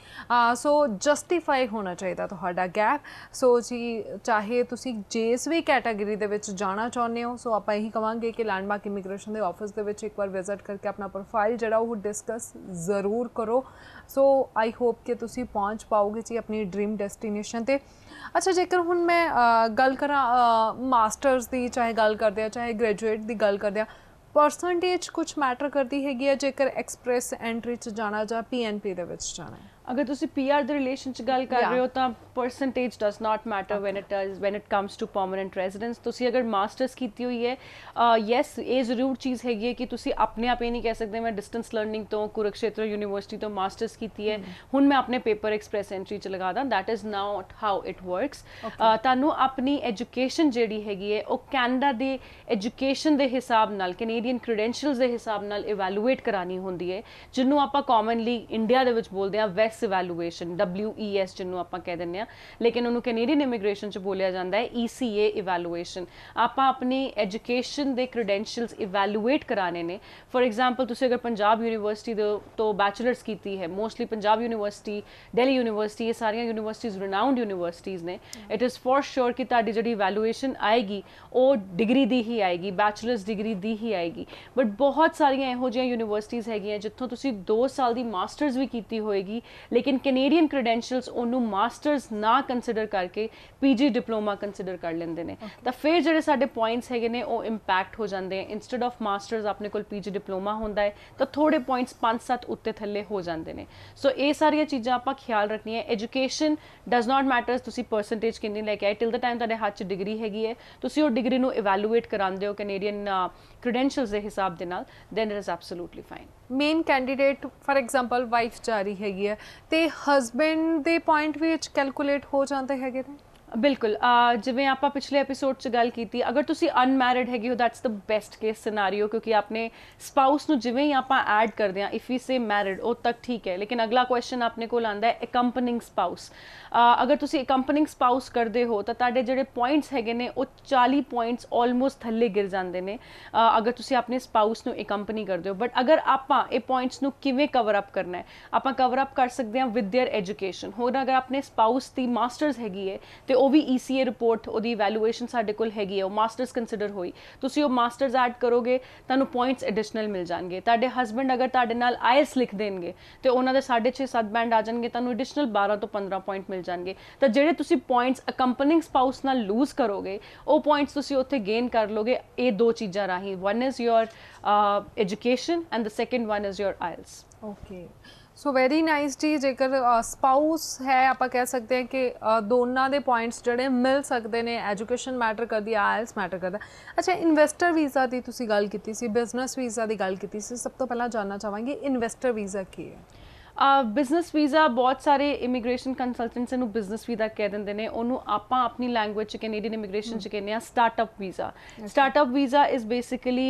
ਸੋ ਜਸਟੀਫਾਈ ਹੋਣਾ ਚਾਹੀਦਾ ਤੁਹਾਡਾ ਗੈਪ ਸੋ ਜੀ ਚਾਹੇ ਤੁਸੀਂ ਜੇਸ ਵੀ ਕੈਟਾਗਰੀ ਦੇ ਵਿੱਚ ਜਾਣਾ ਚਾਹੁੰਦੇ ਹੋ ਸੋ ਆਪਾਂ ਇਹੀ ਕਵਾਂਗੇ ਕਿ ਲੈਂਡਮਾਰਕ ਇਮੀਗ੍ਰੇਸ਼ਨ ਦੇ ਆਫਿਸ ਦੇ ਵਿੱਚ ਇੱਕ ਵਾਰ ਵਿਜ਼ਿਟ ਕਰਕੇ ਆਪਣਾ ਪ੍ਰੋਫਾਈਲ ਜਿਹੜਾ ਉਹ ਡਿਸਕਸ ਜ਼ਰੂਰ ਕਰੋ ਸੋ ਆਈ ਹੋਪ ਕਿ ਤੁਸੀਂ ਪਹੁੰਚ ਪਾਓਗੇ ਜੀ ਆਪਣੀ ਡ੍ਰੀਮ ਡੈਸਟੀਨੇਸ਼ਨ ਤੇ ਅੱਛਾ ਜੇਕਰ ਹੁਣ ਮੈਂ ਗੱਲ ਕਰਾਂ ਮਾਸਟਰਸ ਦੀ ਚਾਹੇ ਗੱਲ ਕਰਦੇ ਆ ਚਾਹੇ ਗ੍ਰੈਜੂਏਟ ਦੀ ਗੱਲ ਕਰਦੇ ਆ ਪਰਸੈਂਟੇਜ ਕੁਝ ਮੈਟਰ ਕਰਦੀ ਹੈਗੀ ਆ ਜੇਕਰ ਐਕਸਪ੍ਰੈਸ ਐਂਟਰੀ 'ਚ ਜਾਣਾ ਜਾਂ ਪੀਐਨਪੀ ਦੇ ਵਿੱਚ ਜਾਣਾ ਅਗਰ ਤੁਸੀਂ ਪੀਆਰ ਦੇ ਰਿਲੇਸ਼ਨ ਚ ਗੱਲ ਕਰ ਰਹੇ ਹੋ ਤਾਂ percentage does not matter when it is when it comes to permanent residence ਤੁਸੀਂ ਅਗਰ ਮਾਸਟਰਸ ਕੀਤੀ ਹੋਈ ਹੈ ਯੈਸ ਇਹ ਜ਼ਰੂਰ ਚੀਜ਼ ਹੈਗੀ ਹੈ ਕਿ ਤੁਸੀਂ ਆਪਣੇ ਆਪ ਇਹ ਨਹੀਂ ਕਹਿ ਸਕਦੇ ਮੈਂ ਡਿਸਟੈਂਸ ਲਰਨਿੰਗ ਤੋਂ ਕੁਰਕਸ਼ੇਤਰ ਯੂਨੀਵਰਸਿਟੀ ਤੋਂ ਮਾਸਟਰਸ ਕੀਤੀ ਹੈ mm-hmm. ਹੁਣ ਮੈਂ ਆਪਣੇ ਪੇਪਰ ਐਕਸਪ੍ਰੈਸ ਐਂਟਰੀ ਚ ਲਗਾ ਦਾਂ that is not how it works ਤੁਹਾਨੂੰ ਆਪਣੀ ਐਜੂਕੇਸ਼ਨ ਜਿਹੜੀ ਹੈਗੀ ਹੈ ਉਹ ਕੈਨੇਡਾ ਦੇ ਐਜੂਕੇਸ਼ਨ ਦੇ ਹਿਸਾਬ ਨਾਲ ਕੈਨੇਡੀਅਨ ਕ੍ਰੈਡੈਂਸ਼ੀਅਲਸ ਦੇ ਹਿਸਾਬ ਨਾਲ ਇਵੈਲੂਏਟ ਕਰਾਣੀ ਹੁੰਦੀ ਹੈ ਜਿੰਨੂੰ ਆਪਾਂ ਕਾਮਨਲੀ ਇੰਡੀਆ ਦੇ ਵਿੱਚ ਬੋਲਦੇ ਆ ਟੈਕਸ ਇਵੈਲੂਏਸ਼ਨ WES ਜਿਹਨੂੰ ਆਪਾਂ ਕਹਿ ਦਿੰਨੇ ਆ ਲੇਕਿਨ ਉਹਨੂੰ ਕੈਨੇਡੀਅਨ ਇਮੀਗ੍ਰੇਸ਼ਨ ਚ ਬੋਲਿਆ ਜਾਂਦਾ ਹੈ ECA ਇਵੈਲੂਏਸ਼ਨ ਆਪਾਂ ਆਪਣੀ ਐਜੂਕੇਸ਼ਨ ਦੇ ਕ੍ਰੈਡੈਂਸ਼ੀਅਲਸ ਇਵੈਲੂਏਟ ਕਰਾਣੇ ਨੇ ਫੋਰ ਐਗਜ਼ਾਮਪਲ ਤੁਸੀਂ ਅਗਰ ਪੰਜਾਬ ਯੂਨੀਵਰਸਿਟੀ ਦੇ ਤੋਂ ਬੈਚਲਰਸ ਕੀਤੀ ਹੈ mostly Punjab university Delhi university ਇਹ ਸਾਰੀਆਂ ਯੂਨੀਵਰਸਿਟੀਜ਼ ਰਿਨਾਊਂਡ ਯੂਨੀਵਰਸਿਟੀਜ਼ ਨੇ ਇਟ ਇਜ਼ ਫੋਰ ਸ਼ੋਰ ਕਿ ਤੁਹਾਡੀ ਜਿਹੜੀ ਇਵੈਲੂਏਸ਼ਨ ਆਏਗੀ ਉਹ ਡਿਗਰੀ ਦੀ ਹੀ ਆਏਗੀ ਬੈਚਲਰਸ ਡਿਗਰੀ ਦੀ ਹੀ ਆਏਗੀ ਬਟ ਬਹੁਤ ਸਾਰੀਆਂ ਇਹੋ ਜਿਹੀਆਂ ਯੂਨੀਵਰਸਿਟੀਜ਼ ਹੈਗੀਆਂ ਜਿੱਥੋਂ ਤੁਸੀਂ 2 ਸਾਲ ਦੀ ਮਾਸਟਰਸ ਵੀ ਕੀਤੀ ਹੋਏਗੀ ਲੇਕਿਨ ਕੈਨੇਡੀਅਨ ਕ੍ਰੈਡੈਂਸ਼ੀਅਲਸ ਉਹਨੂੰ ਮਾਸਟਰਸ ਨਾ ਕੰਸੀਡਰ ਕਰਕੇ ਪੀਜੀ ਡਿਪਲੋਮਾ ਕੰਸੀਡਰ ਕਰ ਲੈਂਦੇ ਨੇ ਤਾਂ ਫਿਰ ਜਿਹੜੇ ਸਾਡੇ ਪੁਆਇੰਟਸ ਹੈਗੇ ਨੇ ਉਹ ਇੰਪੈਕਟ ਹੋ ਜਾਂਦੇ ਆ ਇਨਸਟੈਡ ਆਫ ਮਾਸਟਰਸ ਆਪਣੇ ਕੋਲ ਪੀਜੀ ਡਿਪਲੋਮਾ ਹੁੰਦਾ ਹੈ ਤਾਂ ਥੋੜੇ ਪੁਆਇੰਟਸ 5-7 ਉੱਤੇ ਥੱਲੇ ਹੋ ਜਾਂਦੇ ਨੇ ਸੋ ਇਹ ਸਾਰੀਆਂ ਚੀਜ਼ਾਂ ਆਪਾਂ ਖਿਆਲ ਰੱਖਣੀਆਂ ਐਜੂਕੇਸ਼ਨ ਡਸ ਨਾਟ ਮੈਟਰਸ ਤੁਸੀਂ ਪਰਸੈਂਟੇਜ ਕਿੰਨੀ ਲੈ ਕੇ ਆਏ ਟਿਲ ਦਾ ਟਾਈਮ ਤੁਹਾਡੇ ਹੱਥ 'ਚ ਡਿਗਰੀ ਹੈਗੀ ਹੈ ਤੁਸੀਂ ਉਹ ਡਿਗਰੀ ਨੂੰ ਇਵੈਲੂਏਟ ਕਰਾਉਂਦੇ ਹੋ ਕੈਨੇਡੀਅਨ credentials ਦੇ ਹਿਸਾਬ ਦੇ ਨਾਲ then it is absolutely fine main candidate for example wife ਜਾ ਰਹੀ ਹੈਗੀ ਹੈ ਤੇ ਹਸਬੰਡ ਦੇ ਪੁਆਇੰਟ ਵਿੱਚ ਕੈਲਕੂਲੇਟ ਹੋ ਜਾਂਦੇ ਹੈਗੇ ਨੇ ਬਿਲਕੁਲ ਜਿਵੇਂ ਆਪਾਂ ਪਿਛਲੇ ਐਪੀਸੋਡ 'ਚ ਗੱਲ ਕੀਤੀ ਅਗਰ ਤੁਸੀਂ ਅਨਮੈਰਿਡ ਹੈਗੇ ਹੋ that's the best case scenario ਕਿਉਂਕਿ ਆਪਨੇ ਸਪਾਊਸ ਨੂੰ ਜਿਵੇਂ ਹੀ ਆਪਾਂ ਐਡ ਕਰਦੇ ਆ ਇਫ ਵੀ ਸੇ ਮੈਰਿਡ ਉਹ ਤੱਕ ਠੀਕ ਹੈ ਲੇਕਿਨ ਅਗਲਾ ਕੁਐਸਚਨ ਆਪਨੇ ਕੋਲ ਆਂਦਾ ਹੈ ਅਕੰਪਨਿੰਗ ਸਪਾਊਸ ਅਗਰ ਤੁਸੀਂ ਅਕੰਪਨਿੰਗ ਸਪਾਊਸ ਕਰਦੇ ਹੋ ਤਾਂ ਤੁਹਾਡੇ ਜਿਹੜੇ ਪੁਆਇੰਟਸ ਹੈਗੇ ਨੇ ਉਹ 40 ਪੁਆਇੰਟਸ ਆਲਮੋਸਟ ਥੱਲੇ ਗਿਰ ਜਾਂਦੇ ਨੇ ਅਗਰ ਤੁਸੀਂ ਆਪਣੇ ਸਪਾਊਸ ਨੂੰ ਅਕੰਪਨੀ ਕਰਦੇ ਹੋ ਬਟ ਅਗਰ ਆਪਾਂ ਇਹ ਪੁਆਇੰਟਸ ਨੂੰ ਕਿਵੇਂ ਕਵਰ ਅਪ ਕਰਨਾ ਹੈ ਆਪਾਂ ਕਵਰ ਅਪ ਕਰ ਸਕਦੇ ਹਾਂ ਵਿਦ देयर ਐਜੂਕੇਸ਼ਨ ਹੋਰ ਅਗਰ ਆਪਣੇ ਸਪਾਊਸ ਦੀ ਮਾਸਟਰਸ ਹੈਗੀ ਹੈ ਤੇ ਉਹ ਵੀ ECA ਰਿਪੋਰਟ ਉਹਦੀ ਇਵੈਲੂਏਸ਼ਨ ਸਾਡੇ ਕੋਲ ਹੈਗੀ ਹੈ ਉਹ ਮਾਸਟਰਸ ਕਨਸਿਡਰ ਹੋਈ ਤੁਸੀਂ ਉਹ ਮਾਸਟਰਸ ਐਡ ਕਰੋਗੇ ਤੁਹਾਨੂੰ ਪੁਆਇੰਟਸ ਐਡੀਸ਼ਨਲ ਮਿਲ ਜਾਣਗੇ ਤੁਹਾਡੇ ਹਸਬੰਡ ਅਗਰ ਤੁਹਾਡੇ ਨਾਲ ਆਈਐਸ ਲਿਖ ਦੇਣਗੇ ਤੇ ਉਹਨਾਂ ਦੇ 6.5 7 ਬੈਂਡ ਆ ਜਾਣਗੇ ਤੁਹਾਨੂੰ ਐਡੀਸ਼ਨਲ 12 ਤੋਂ 15 ਪੁਆਇੰਟ ਮਿਲ ਜਾਣਗੇ ਤਾਂ ਜਿਹੜੇ ਤੁਸੀਂ ਪੁਆਇੰਟਸ ਅਕੰਪਨਿੰਗ ਸਪਾਊਸ ਨਾਲ ਲੂਜ਼ ਕਰੋਗੇ ਉਹ ਪੁਆਇੰਟਸ ਤੁਸੀਂ ਉੱਥੇ ਗੇਨ ਕਰ ਲੋਗੇ ਇਹ ਦੋ ਚੀਜ਼ਾਂ ਰਾਹੀਂ one is your education and the second one is your IELTS okay so very nice ਜੀ ਜੇਕਰ ਸਪਾਊਸ ਹੈ ਆਪਾਂ ਕਹਿ ਸਕਦੇ ਹਾਂ ਕਿ ਦੋਨਾਂ ਦੇ ਪੁਆਇੰਟਸ ਜਿਹੜੇ ਮਿਲ ਸਕਦੇ ਨੇ ਐਜੂਕੇਸ਼ਨ ਮੈਟਰ ਕਰਦੀ ਆਇਲਸ ਮੈਟਰ ਕਰਦਾ ਅੱਛਾ ਇਨਵੈਸਟਰ ਵੀਜ਼ਾ ਦੀ ਤੁਸੀਂ ਗੱਲ ਕੀਤੀ ਸੀ ਬਿਜ਼ਨਸ ਵੀਜ਼ਾ ਦੀ ਗੱਲ ਕੀਤੀ ਸੀ ਸਭ ਤੋਂ ਪਹਿਲਾਂ ਜਾਨਣਾ ਚਾਹਾਂਗੇ ਇਨਵੈਸਟਰ ਵੀਜ਼ਾ ਕੀ ਹੈ ਬਿਜ਼ਨਸ ਵੀਜ਼ਾ ਬਹੁਤ ਸਾਰੇ ਇਮੀਗ੍ਰੇਸ਼ਨ ਕੰਸਲਟੈਂਟਸ ਨੂੰ ਬਿਜ਼ਨਸ ਵੀਜ਼ਾ ਕਹਿ ਦਿੰਦੇ ਨੇ ਉਹਨੂੰ ਆਪਾਂ ਆਪਣੀ ਲੈਂਗੁਏਜ ਚ ਕੈਨੇਡੀਅਨ ਇਮੀਗ੍ਰੇਸ਼ਨ ਚ ਕਹਿੰਦੇ ਆ startup visa startup visa is basically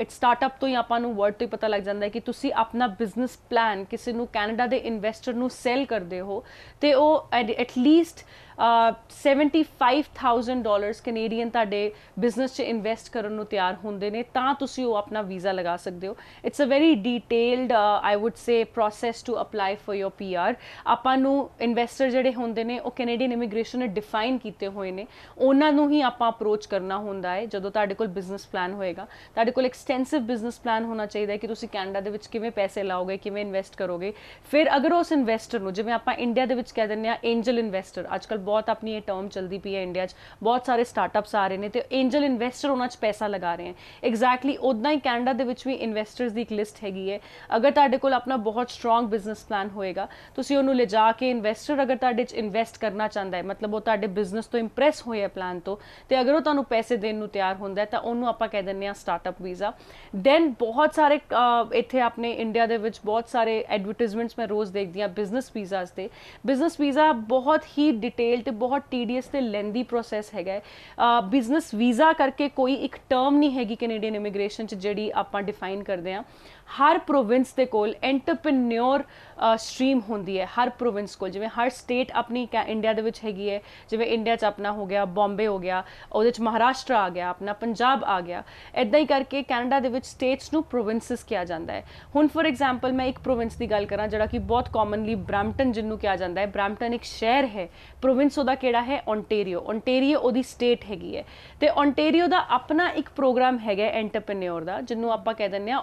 it startup ਤੋਂ ਹੀ ਆਪਾਂ ਨੂੰ ਵਰਡ ਤੋਂ ਹੀ ਪਤਾ ਲੱਗ ਜਾਂਦਾ ਹੈ ਕਿ ਤੁਸੀਂ ਆਪਣਾ ਬਿਜ਼ਨਸ ਪਲਾਨ ਕਿਸੇ ਨੂੰ ਕੈਨੇਡਾ ਦੇ ਇਨਵੈਸਟਰ ਨੂੰ ਸੈਲ ਕਰਦੇ ਹੋ ਤੇ ਉਹ ਐਟ ਲੀਸਟ 75000 ਕੈਨੇਡੀਅਨ ਤੁਹਾਡੇ ਬਿਜ਼ਨਸ 'ਚ ਇਨਵੈਸਟ ਕਰਨ ਨੂੰ ਤਿਆਰ ਹੁੰਦੇ ਨੇ ਤਾਂ ਤੁਸੀਂ ਉਹ ਆਪਣਾ ਵੀਜ਼ਾ ਲਗਾ ਸਕਦੇ ਹੋ it's a very detailed I would say process to apply for your PR ਆਪਾਂ ਨੂੰ ਇਨਵੈਸਟਰ ਜਿਹੜੇ ਹੁੰਦੇ ਨੇ ਉਹ ਕੈਨੇਡੀਅਨ ਇਮੀਗ੍ਰੇਸ਼ਨ ਨੇ ਡਿਫਾਈਨ ਕੀਤੇ ਹੋਏ ਨੇ ਉਹਨਾਂ ਨੂੰ ਹੀ ਆਪਾਂ ਅਪਰੋਚ ਕਰਨਾ ਹੁੰਦਾ ਹੈ ਜਦੋਂ ਤੁਹਾਡੇ ਕੋਲ ਬਿਜ਼ਨਸ ਪਲਾਨ ਹੋਏਗਾ ਤੁਹਾਡੇ ਕੋਲ ਐਕਸਟੈਂਸਿਵ ਬਿਜ਼ਨਸ ਪਲਾਨ ਹੋਣਾ ਚਾਹੀਦਾ ਹੈ ਕਿ ਤੁਸੀਂ ਕੈਨੇਡਾ ਦੇ ਵਿੱਚ ਕਿਵੇਂ ਪੈਸੇ ਲਾਓਗੇ ਕਿਵੇਂ ਇਨਵੈਸਟ ਕਰੋਗੇ ਫਿਰ ਅਗਰ ਉਸ ਇਨਵੈਸਟਰ ਨੂੰ ਜਿਵੇਂ ਆਪਾਂ ਇੰਡੀਆ ਦੇ ਵਿੱਚ ਕਹਿ ਦਿੰਦੇ ਆ ਐਂਜਲ ਇਨਵੈਸਟਰ ਅੱਜਕੱਲ ਬਹੁਤ ਆਪਣੀ ਇਹ ਟਰਮ ਚਲਦੀ ਪਈ ਹੈ ਇੰਡੀਆ 'ਚ ਬਹੁਤ ਸਾਰੇ ਸਟਾਰਟਅਪਸ ਆ ਰਹੇ ਨੇ ਤੇ ਐਂਜਲ ਇਨਵੈਸਟਰ ਉਹਨਾਂ 'ਚ ਪੈਸਾ ਲਗਾ ਰਹੇ ਹਨ ਐਗਜ਼ੈਕਟਲੀ ਉਦਾਂ ਹੀ ਕੈਨੇਡਾ ਦੇ ਵਿੱਚ ਵੀ ਇਨਵੈਸਟਰਸ ਦੀ ਇੱਕ ਲਿਸਟ ਹੈਗੀ ਹੈ ਅਗਰ ਤੁਹਾਡੇ ਕੋਲ ਆਪਣਾ ਬਹੁਤ ਸਟਰੋਂਗ ਬਿਜ਼ਨਸ ਪਲਾਨ ਹੋਏਗਾ ਤੁਸੀਂ ਉਹਨੂੰ ਲੈ ਜਾ ਕੇ ਇਨਵੈਸਟਰ ਅਗਰ ਤੁਹਾਡੇ 'ਚ ਇਨਵੈਸਟ ਕਰਨਾ ਚਾਹੁੰਦਾ ਹੈ ਮਤਲਬ ਉਹ ਤੁਹਾਡੇ ਬਿਜ਼ਨਸ ਤੋਂ ਇੰਪ੍ਰੈਸ ਹੋਇਆ ਪਲਾਨ ਤੋਂ ਤੇ ਅਗਰ ਉਹ ਤੁਹਾਨੂੰ ਪੈਸੇ ਦੇਣ ਨੂੰ ਤਿਆਰ ਹੁੰਦਾ ਤਾਂ ਉਹਨੂੰ ਆਪਾਂ ਕਹਿ ਦਿੰਦੇ ਆ ਸਟਾਰਟਅਪ ਵੀਜ਼ਾ ਦੈਨ ਬਹੁਤ ਸਾਰੇ ਇੱਥੇ ਆਪਣੇ ਇੰਡੀਆ ਦੇ ਵਿੱਚ ਬਹੁਤ ਸਾਰੇ ਐਡਵਰਟਾਈਜ਼ਮੈਂਟਸ ਮੈਂ ਰੋਜ਼ ਦੇਖਦੀ ਹਾਂ ਬਿਜ਼ਨਸ ਵੀਜ਼ਾਸ ਤੇ ਬਿਜ਼ਨਸ ਵੀਜ਼ਾ ਬਹੁਤ ਹੀ ਡਿਟੇਲ ਡਿਟੇਲ ਤੇ ਬਹੁਤ ਟੀਡੀਅਸ ਤੇ ਲੈਂਦੀ ਪ੍ਰੋਸੈਸ ਹੈਗਾ ਬਿਜ਼ਨਸ ਵੀਜ਼ਾ ਕਰਕੇ ਕੋਈ ਇੱਕ ਟਰਮ ਨਹੀਂ ਹੈਗੀ ਕੈਨੇਡੀਅਨ ਇਮੀਗ੍ਰੇਸ਼ਨ ਚ ਜਿਹੜੀ ਆਪਾਂ ਡਿਫਾਈਨ ਕਰਦੇ ਆ ਹਰ ਪ੍ਰੋਵਿੰਸ ਦੇ ਕੋਲ ਐਂਟਰਪ੍ਰੀਨਿਓਰ ਸਟ੍ਰੀਮ ਹੁੰਦੀ ਹੈ ਹਰ ਪ੍ਰੋਵਿੰਸ ਕੋਲ ਜਿਵੇਂ ਹਰ ਸਟੇਟ ਆਪਣੀ ਇੰਡੀਆ ਦੇ ਵਿੱਚ ਹੈਗੀ ਹੈ ਜਿਵੇਂ ਇੰਡੀਆ 'ਚ ਆਪਣਾ ਹੋ ਗਿਆ ਬੰਬੇ ਹੋ ਗਿਆ ਉਹਦੇ 'ਚ ਮਹਾਰਾਸ਼ਟਰ ਆ ਗਿਆ ਆਪਣਾ ਪੰਜਾਬ ਆ ਗਿਆ ਇਦਾਂ ਹੀ ਕਰਕੇ ਕੈਨੇਡਾ ਦੇ ਵਿੱਚ ਸਟੇਟਸ ਨੂੰ ਪ੍ਰੋਵਿੰਸਸ ਕਿਹਾ ਜਾਂਦਾ ਹੈ ਹੁਣ ਫੋਰ ਐਗਜ਼ਾਮਪਲ ਮੈਂ ਇੱਕ ਪ੍ਰੋਵਿੰਸ ਦੀ ਗੱਲ ਕਰਾਂ ਜਿਹੜਾ ਕਿ ਬਹੁਤ ਕਾਮਨਲੀ ਬ੍ਰੈਂਪਟਨ ਜਿੰਨੂੰ ਕਿਹਾ ਜਾਂਦਾ ਹੈ ਬ੍ਰੈਂਪਟਨ ਇੱਕ ਸ਼ਹਿਰ ਹੈ ਪ੍ਰੋਵਿੰਸ ਉਹਦਾ ਕਿਹੜਾ ਹੈ ਓਨਟੇਰੀਓ ਓਨਟੇਰੀਓ ਉਹਦੀ ਸਟੇਟ ਹੈਗੀ ਹੈ ਤੇ ਓਨਟੇਰੀਓ ਦਾ ਆਪਣਾ ਇੱਕ ਪ੍ਰੋਗਰਾਮ ਹੈਗਾ ਐਂਟਰਪ੍ਰੀਨਿਓਰ ਦਾ ਜਿੰਨੂੰ ਆਪਾਂ ਕਹਿ ਦਿੰਨੇ ਆ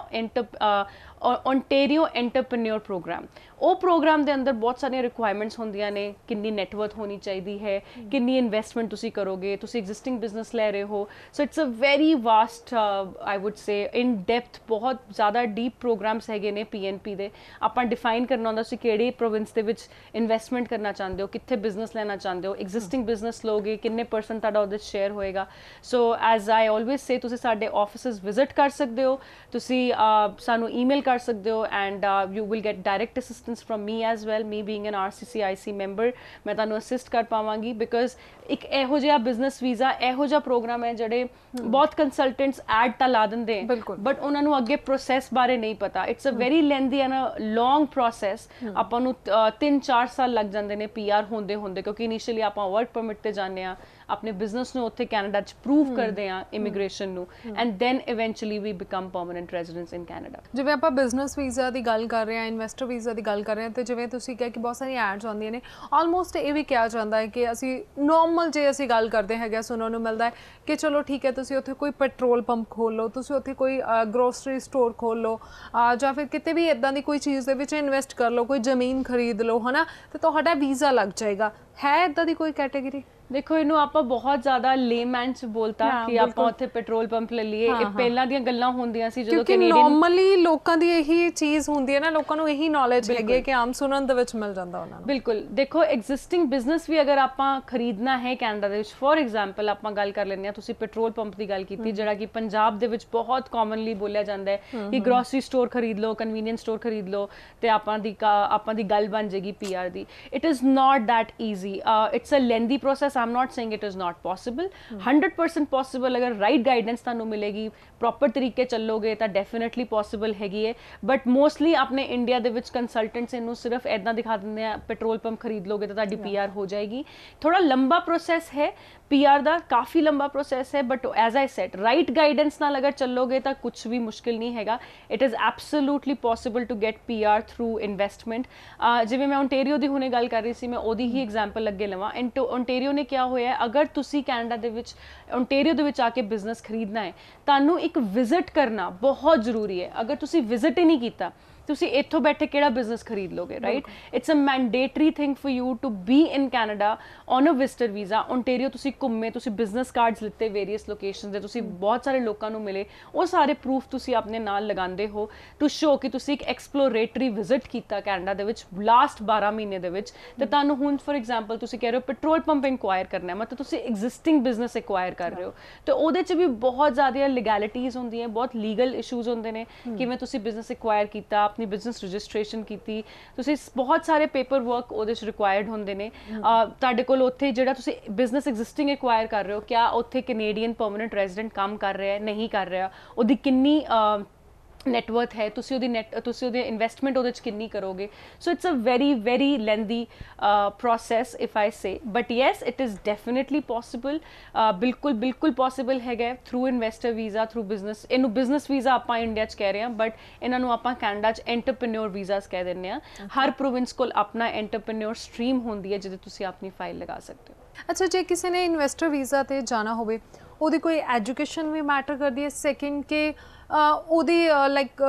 ਓਨਟੇਰੀਓ ਐਂਟਰਪ੍ਰੈਨਿਓਰ ਪ੍ਰੋਗਰਾਮ ਉਹ ਪ੍ਰੋਗਰਾਮ ਦੇ ਅੰਦਰ ਬਹੁਤ ਸਾਰੀਆਂ ਰਿਕੁਆਇਰਮੈਂਟਸ ਹੁੰਦੀਆਂ ਨੇ ਕਿੰਨੀ ਨੈਟਵਰਥ ਹੋਣੀ ਚਾਹੀਦੀ ਹੈ ਕਿੰਨੀ ਇਨਵੈਸਟਮੈਂਟ ਤੁਸੀਂ ਕਰੋਗੇ ਤੁਸੀਂ ਐਗਜ਼ਿਸਟਿੰਗ ਬਿਜ਼ਨਸ ਲੈ ਰਹੇ ਹੋ so it's a very vast I would say in depth ਬਹੁਤ ਜ਼ਿਆਦਾ ਡੀਪ ਪ੍ਰੋਗਰਾਮਸ ਹੈਗੇ ਨੇ ਪੀਐਨਪੀ ਦੇ ਆਪਾਂ ਡਿਫਾਈਨ ਕਰਨਾ ਹੁੰਦਾ ਸੀ ਕਿਹੜੀ ਪ੍ਰੋਵਿੰਸ ਦੇ ਵਿੱਚ ਇਨਵੈਸਟਮੈਂਟ ਕਰਨਾ ਚਾਹੁੰਦੇ ਹੋ ਕਿੱਥੇ ਬਿਜ਼ਨਸ ਲੈਣਾ ਚਾਹੁੰਦੇ ਹੋ ਐਗਜ਼ਿਸਟਿੰਗ ਬਿਜ਼ਨਸ ਲੋਗੇ ਕਿੰਨੇ ਪਰਸੈਂਟ ਤੁਹਾਡਾ ਉਹਦੇ ਸ਼ੇਅਰ ਹੋਏਗਾ ਸੋ ਐਜ਼ ਆਈ ਆਲਵੇਸ ਸੇ ਤੁਸੀਂ ਸਾਡੇ ਆਫਿਸਸ ਵਿਜ਼ਿਟ ਕਰ ਸਕਦੇ ਹੋ ਤੁਸੀਂ ਸਾਨੂੰ ਸਾਨੂੰ ਈਮੇਲ ਕਰ ਸਕਦੇ ਹੋ and you will get direct assistance from me as well me being an RCIC member ਮੈਂ ਤੁਹਾਨੂੰ ਅਸਿਸਟ ਕਰ ਪਾਵਾਂਗੀ ਬਿਕਾਜ਼ ਇੱਕ ਇਹੋ ਜਿਹਾ ਬਿਜ਼ਨਸ ਵੀਜ਼ਾ ਇਹੋ ਜਿਹਾ ਪ੍ਰੋਗਰਾਮ ਹੈ ਜਿਹੜੇ ਬਹੁਤ ਕੰਸਲਟੈਂਟਸ ਐਡ ਤਾਂ ਲਾ ਦਿੰਦੇ ਬਟ ਉਹਨਾਂ ਨੂੰ ਅੱਗੇ ਪ੍ਰੋਸੈਸ ਬਾਰੇ ਨਹੀਂ ਪਤਾ it's a very lengthy and a long process ਆਪਾਂ ਨੂੰ 3-4 ਸਾਲ ਲੱਗ ਜਾਂਦੇ ਨੇ ਪੀਆਰ ਹੁੰਦੇ ਹੁੰਦੇ ਕਿਉਂਕਿ ਇਨੀਸ਼ੀਅਲੀ ਆਪਾਂ ਵਰਕ ਪਰਮਿਟ ਤੇ ਜਾਂਦੇ ਆ ਆਪਣੇ ਬਿਜ਼ਨਸ ਨੂੰ ਉੱਥੇ ਕੈਨੇਡਾ 'ਚ ਪ੍ਰੂਵ ਕਰਦੇ ਆ ਇਮੀਗ੍ਰੇਸ਼ਨ ਨੂੰ and then eventually we become permanent residents in Canada ਜਿਵੇਂ ਆਪਾਂ ਬਿਜ਼ਨਸ ਵੀਜ਼ਾ ਦੀ ਗੱਲ ਕਰ ਰਹੇ ਆ ਇਨਵੈਸਟਰ ਵੀਜ਼ਾ ਦੀ ਗੱਲ ਕਰ ਰਹੇ ਆ ਤੇ ਜਿਵੇਂ ਤੁਸੀਂ ਕਿਹਾ ਕਿ ਬਹੁਤ ਸਾਰੀਆਂ ਐਡਸ ਆਉਂਦੀਆਂ ਨੇ ਆਲਮੋਸਟ ਇਹ ਵੀ ਕਿਹਾ ਜਾਂਦਾ ਹੈ ਕਿ ਅਸੀਂ ਨਾਰਮਲ ਜੇ ਅਸੀਂ ਗੱਲ ਕਰਦੇ ਹੈਗੇ ਸੁਣਨ ਨੂੰ ਮਿਲਦਾ ਹੈ ਕਿ ਚਲੋ ਠੀਕ ਹੈ ਤੁਸੀਂ ਉੱਥੇ ਕੋਈ ਪੈਟਰੋਲ ਪੰਪ ਖੋਲ ਲਓ ਤੁਸੀਂ ਉੱਥੇ ਕੋਈ ਗਰੋਸਰੀ ਸਟੋਰ ਖੋਲ ਲਓ ਜਾਂ ਫਿਰ ਕਿਤੇ ਵੀ ਇਦਾਂ ਦੀ ਕੋਈ ਚੀਜ਼ ਦੇ ਵਿੱਚ ਇਨਵੈਸਟ ਕਰ ਲਓ ਕੋਈ ਜ਼ਮੀਨ ਖਰੀਦ ਲਓ ਹਨਾ ਤੇ ਤੁਹਾਡਾ ਵੀਜ਼ਾ ਲੱਗ ਜਾਏਗਾ ਹੈ ਇਦਾਂ ਦੀ ਕੋਈ ਕੈਟਾਗਰੀ ਦੇਖੋ ਇਹਨੂੰ ਆਪਾਂ ਬਹੁਤ ਜ਼ਿਆਦਾ ਲੇਮੈਨ ਚ ਬੋਲਤਾ ਕਿ ਆਪਾਂ ਉੱਥੇ ਪੈਟਰੋਲ ਪੰਪ ਲੈ ਲਈਏ ਇਹ ਪਹਿਲਾਂ ਦੀਆਂ ਗੱਲਾਂ ਹੁੰਦੀਆਂ ਸੀ ਜਦੋਂ ਕੈਨੇਡੀਅਨ ਕਿਉਂਕਿ ਨਾਰਮਲੀ ਲੋਕਾਂ ਦੀ ਇਹੀ ਚੀਜ਼ ਹੁੰਦੀ ਹੈ ਨਾ ਲੋਕਾਂ ਨੂੰ ਇਹੀ ਨੌਲੇਜ ਲੱਗੇ ਕਿ ਆਮ ਸੁਣਨ ਦੇ ਵਿੱਚ ਮਿਲ ਜਾਂਦਾ ਉਹਨਾਂ ਨੂੰ ਬਿਲਕੁਲ ਦੇਖੋ ਐਗਜ਼ਿਸਟਿੰਗ ਬਿਜ਼ਨਸ ਵੀ ਅਗਰ ਆਪਾਂ ਖਰੀਦਣਾ ਹੈ ਕੈਨੇਡਾ ਦੇ ਵਿੱਚ ਫੋਰ ਐਗਜ਼ਾਮਪਲ ਆਪਾਂ ਗੱਲ ਕਰ ਲੈਂਦੇ ਆ ਤੁਸੀਂ ਪੈਟਰੋਲ ਪੰਪ ਦੀ ਗੱਲ ਕੀਤੀ ਜਿਹੜਾ ਕਿ ਪੰਜਾਬ ਦੇ ਵਿੱਚ ਬਹੁਤ ਕਾਮਨਲੀ ਬੋਲਿਆ ਜਾਂਦਾ ਹੈ ਕਿ ਗਰੋਸਰੀ ਸਟੋਰ ਖਰੀਦ ਲਓ ਕਨਵੀਨੀਅੰਸ ਸਟੋਰ ਖਰੀਦ ਲਓ ਤੇ ਆਪਾਂ ਦੀ ਆਪਾਂ ਦੀ ਗੱਲ ਬਣ ਜੇਗੀ ਪੀਆਰ ਦੀ it is not that easy it's a lengthy process I am not saying it is not possible 100% possible ਅਗਰ ਰਾਈਟ ਗਾਈਡੈਂਸ ਤੁਹਾਨੂੰ ਮਿਲੇਗੀ ਪ੍ਰੋਪਰ ਤਰੀਕੇ ਚੱਲੋਗੇ ਤਾਂ ਡੈਫੀਨਿਟਲੀ ਪੋਸੀਬਲ ਹੈਗੀ ਹੈ ਬਟ ਮੋਸਟਲੀ ਆਪਣੇ ਇੰਡੀਆ ਦੇ ਵਿੱਚ ਕੰਸਲਟੈਂਟਸ ਇਹਨੂੰ ਸਿਰਫ ਐਦਾਂ ਦਿਖਾ ਦਿੰਦੇ ਆ ਪੈਟਰੋਲ ਪੰਪ ਖਰੀਦ ਲੋਗੇ ਤਾਂ ਤੁਹਾਡੀ ਪੀਆਰ ਹੋ ਜਾਏਗੀ ਥੋੜਾ ਲੰਬਾ ਪ੍ਰੋਸੈਸ ਹੈ ਪੀਆਰ ਦਾ ਕਾਫੀ ਲੰਬਾ ਪ੍ਰੋਸੈਸ ਹੈ but as I said right guidance ਨਾਲ ਅਗਰ ਚੱਲੋਗੇ ਤਾਂ ਕੁਝ ਵੀ ਮੁਸ਼ਕਿਲ ਨਹੀਂ ਹੈਗਾ it is absolutely possible to get PR through investment ਜਿਵੇਂ ਮੈਂ ਓਨਟੇਰੀਓ ਦੀ ਹੁਣੇ ਗੱਲ ਕਰ ਰਹੀ ਸੀ ਮੈਂ ਉਹਦੀ ਹੀ ਐਗਜ਼ਾਮਪਲ ਅੱਗੇ ਲਵਾਂ ਐਂਡ ਓਨਟੇਰੀਓ ਨੇ ਕਿਹਾ ਹੋਇਆ ਅਗਰ ਤੁਸੀਂ ਕੈਨੇਡਾ ਦੇ ਵਿੱਚ ਓਨਟੇਰੀਓ ਦੇ ਵਿੱਚ ਆ ਕੇ ਬਿਜ਼ਨਸ ਖਰੀਦਣਾ ਹੈ ਤੁਹਾਨੂੰ ਇੱਕ ਵਿਜ਼ਿਟ ਕਰਨਾ ਬਹੁਤ ਜ਼ਰੂਰੀ ਹੈ ਅਗਰ ਤੁਸੀਂ ਵਿਜ਼ਿਟ ਹੀ ਨਹੀਂ ਕੀਤਾ ਤੁਸੀਂ ਇੱਥੋਂ ਬੈਠੇ ਕਿਹੜਾ ਬਿਜ਼ਨਸ ਖਰੀਦ ਲੋਗੇ right it's a mandatory thing for you to be in Canada on a visitor visa Ontario ਤੁਸੀਂ ਘੁੰਮੇ ਤੁਸੀਂ ਬਿਜ਼ਨਸ ਕਾਰਡਸ ਲਿੱਤੇ ਵੇਰੀਅਸ ਲੋਕੇਸ਼ਨਸ ਦੇ ਤੁਸੀਂ ਬਹੁਤ ਸਾਰੇ ਲੋਕਾਂ ਨੂੰ ਮਿਲੇ ਉਹ ਸਾਰੇ ਪ੍ਰੂਫ ਤੁਸੀਂ ਆਪਣੇ ਨਾਲ ਲਗਾਉਂਦੇ ਹੋ ਟੂ ਸ਼ੋ ਕਿ ਤੁਸੀਂ ਇੱਕ ਐਕਸਪਲੋਰੇਟਰੀ ਵਿਜ਼ਿਟ ਕੀਤਾ ਕੈਨੇਡਾ ਦੇ ਵਿੱਚ ਲਾਸਟ 12 ਮਹੀਨੇ ਦੇ ਵਿੱਚ ਤੇ ਤੁਹਾਨੂੰ ਹੁਣ ਫੋਰ ਐਗਜ਼ਾਮਪਲ ਤੁਸੀਂ ਕਹਿ ਰਹੇ ਹੋ ਪੈਟਰੋਲ ਪੰਪ ਇਨਕੁਆਇਰ ਕਰਨਾ ਹੈ ਮਤਲਬ ਤੁਸੀਂ ਐਗਜ਼ਿਸਟਿੰਗ ਬਿਜ਼ਨਸ ਐਕਵਾਇਰ ਕਰ ਰਹੇ ਹੋ ਤੇ ਉਹਦੇ 'ਚ ਵੀ ਬਹੁਤ ਜ਼ਿਆਦਾ ਲੀਗੈਲਿਟੀਆਂ ਹੁੰਦੀਆਂ ਬਹੁਤ ਲੀਗਲ ਇਸ਼ੂਜ਼ ਹੁੰਦੇ ਨੇ ਕਿਵੇਂ ਤੁਸੀਂ ਬਿਜ਼ਨਸ ਐਕਵਾਇਰ ਕੀਤਾ ਆਪਣੀ ਬਿਜ਼ਨਸ ਰਜਿਸਟ੍ਰੇਸ਼ਨ ਕੀਤੀ ਤੁਸੀਂ ਬਹੁਤ ਸਾਰੇ ਪੇਪਰ ਵਰਕ ਉਹਦੇ ਚ ਰਿਕੁਆਇਰਡ ਹੁੰਦੇ ਨੇ ਤੁਹਾਡੇ ਕੋਲ ਉੱਥੇ ਜਿਹੜਾ ਤੁਸੀਂ ਬਿਜ਼ਨਸ ਐਗਜ਼ਿਸਟਿੰਗ ਐਕਵਾਇਰ ਕਰ ਰਹੇ ਹੋ ਕਿਆ ਉੱਥੇ ਕੈਨੇਡੀਅਨ ਪਰਮਨੈਂਟ ਰੈਜ਼ੀਡੈਂਟ ਕੰਮ ਕਰ ਰਿਹਾ ਹੈ ਨਹੀਂ ਕਰ ਰਿਹਾ ਉਹਦੀ ਕਿੰਨੀ ਨੈਟਵਰਥ ਹੈ ਤੁਸੀਂ ਉਹਦੀ ਨੈਟ ਤੁਸੀਂ ਉਹਦੀ ਇਨਵੈਸਟਮੈਂਟ ਉਹਦੇ ਚ ਕਿੰਨੀ ਕਰੋਗੇ so it's a very very lengthy process if I say but yes it is definitely possible ਬਿਲਕੁਲ ਬਿਲਕੁਲ ਪੋਸੀਬਲ ਹੈਗਾ through investor visa through business ਇਹਨੂੰ ਬਿਜ਼ਨਸ ਵੀਜ਼ਾ ਆਪਾਂ ਇੰਡੀਆ ਚ ਕਹਿ ਰਹੇ ਹਾਂ ਬਟ ਇਹਨਾਂ ਨੂੰ ਆਪਾਂ ਕੈਨੇਡਾ ਚ ਐਂਟਰਪ੍ਰੀਨਿਓਰ ਵੀਜ਼ਾਸ ਕਹਿ ਦਿੰਨੇ ਆ ਹਰ ਪ੍ਰੋਵਿੰਸ ਕੋਲ ਆਪਣਾ ਐਂਟਰਪ੍ਰੀਨਿਓਰ ਸਟ੍ਰੀਮ ਹੁੰਦੀ ਹੈ ਜਿੱਦੇ ਤੁਸੀਂ ਆਪਣੀ ਫਾਈਲ ਲਗਾ ਸਕਦੇ ਹੋ ਅੱਛਾ ਜੇ ਕਿਸੇ ਨੇ ਇਨਵੈਸਟਰ ਵੀਜ਼ਾ ਤੇ ਜਾਣਾ ਹੋਵੇ ਉਹਦੀ ਕੋਈ ਐਜੂਕੇਸ਼ਨ ਵੀ ਮੈਟਰ ਕਰਦੀ ਹੈ ਸੈਕਿੰਡ ਕਿ ਉਹਦੀ ਲਾਈਕ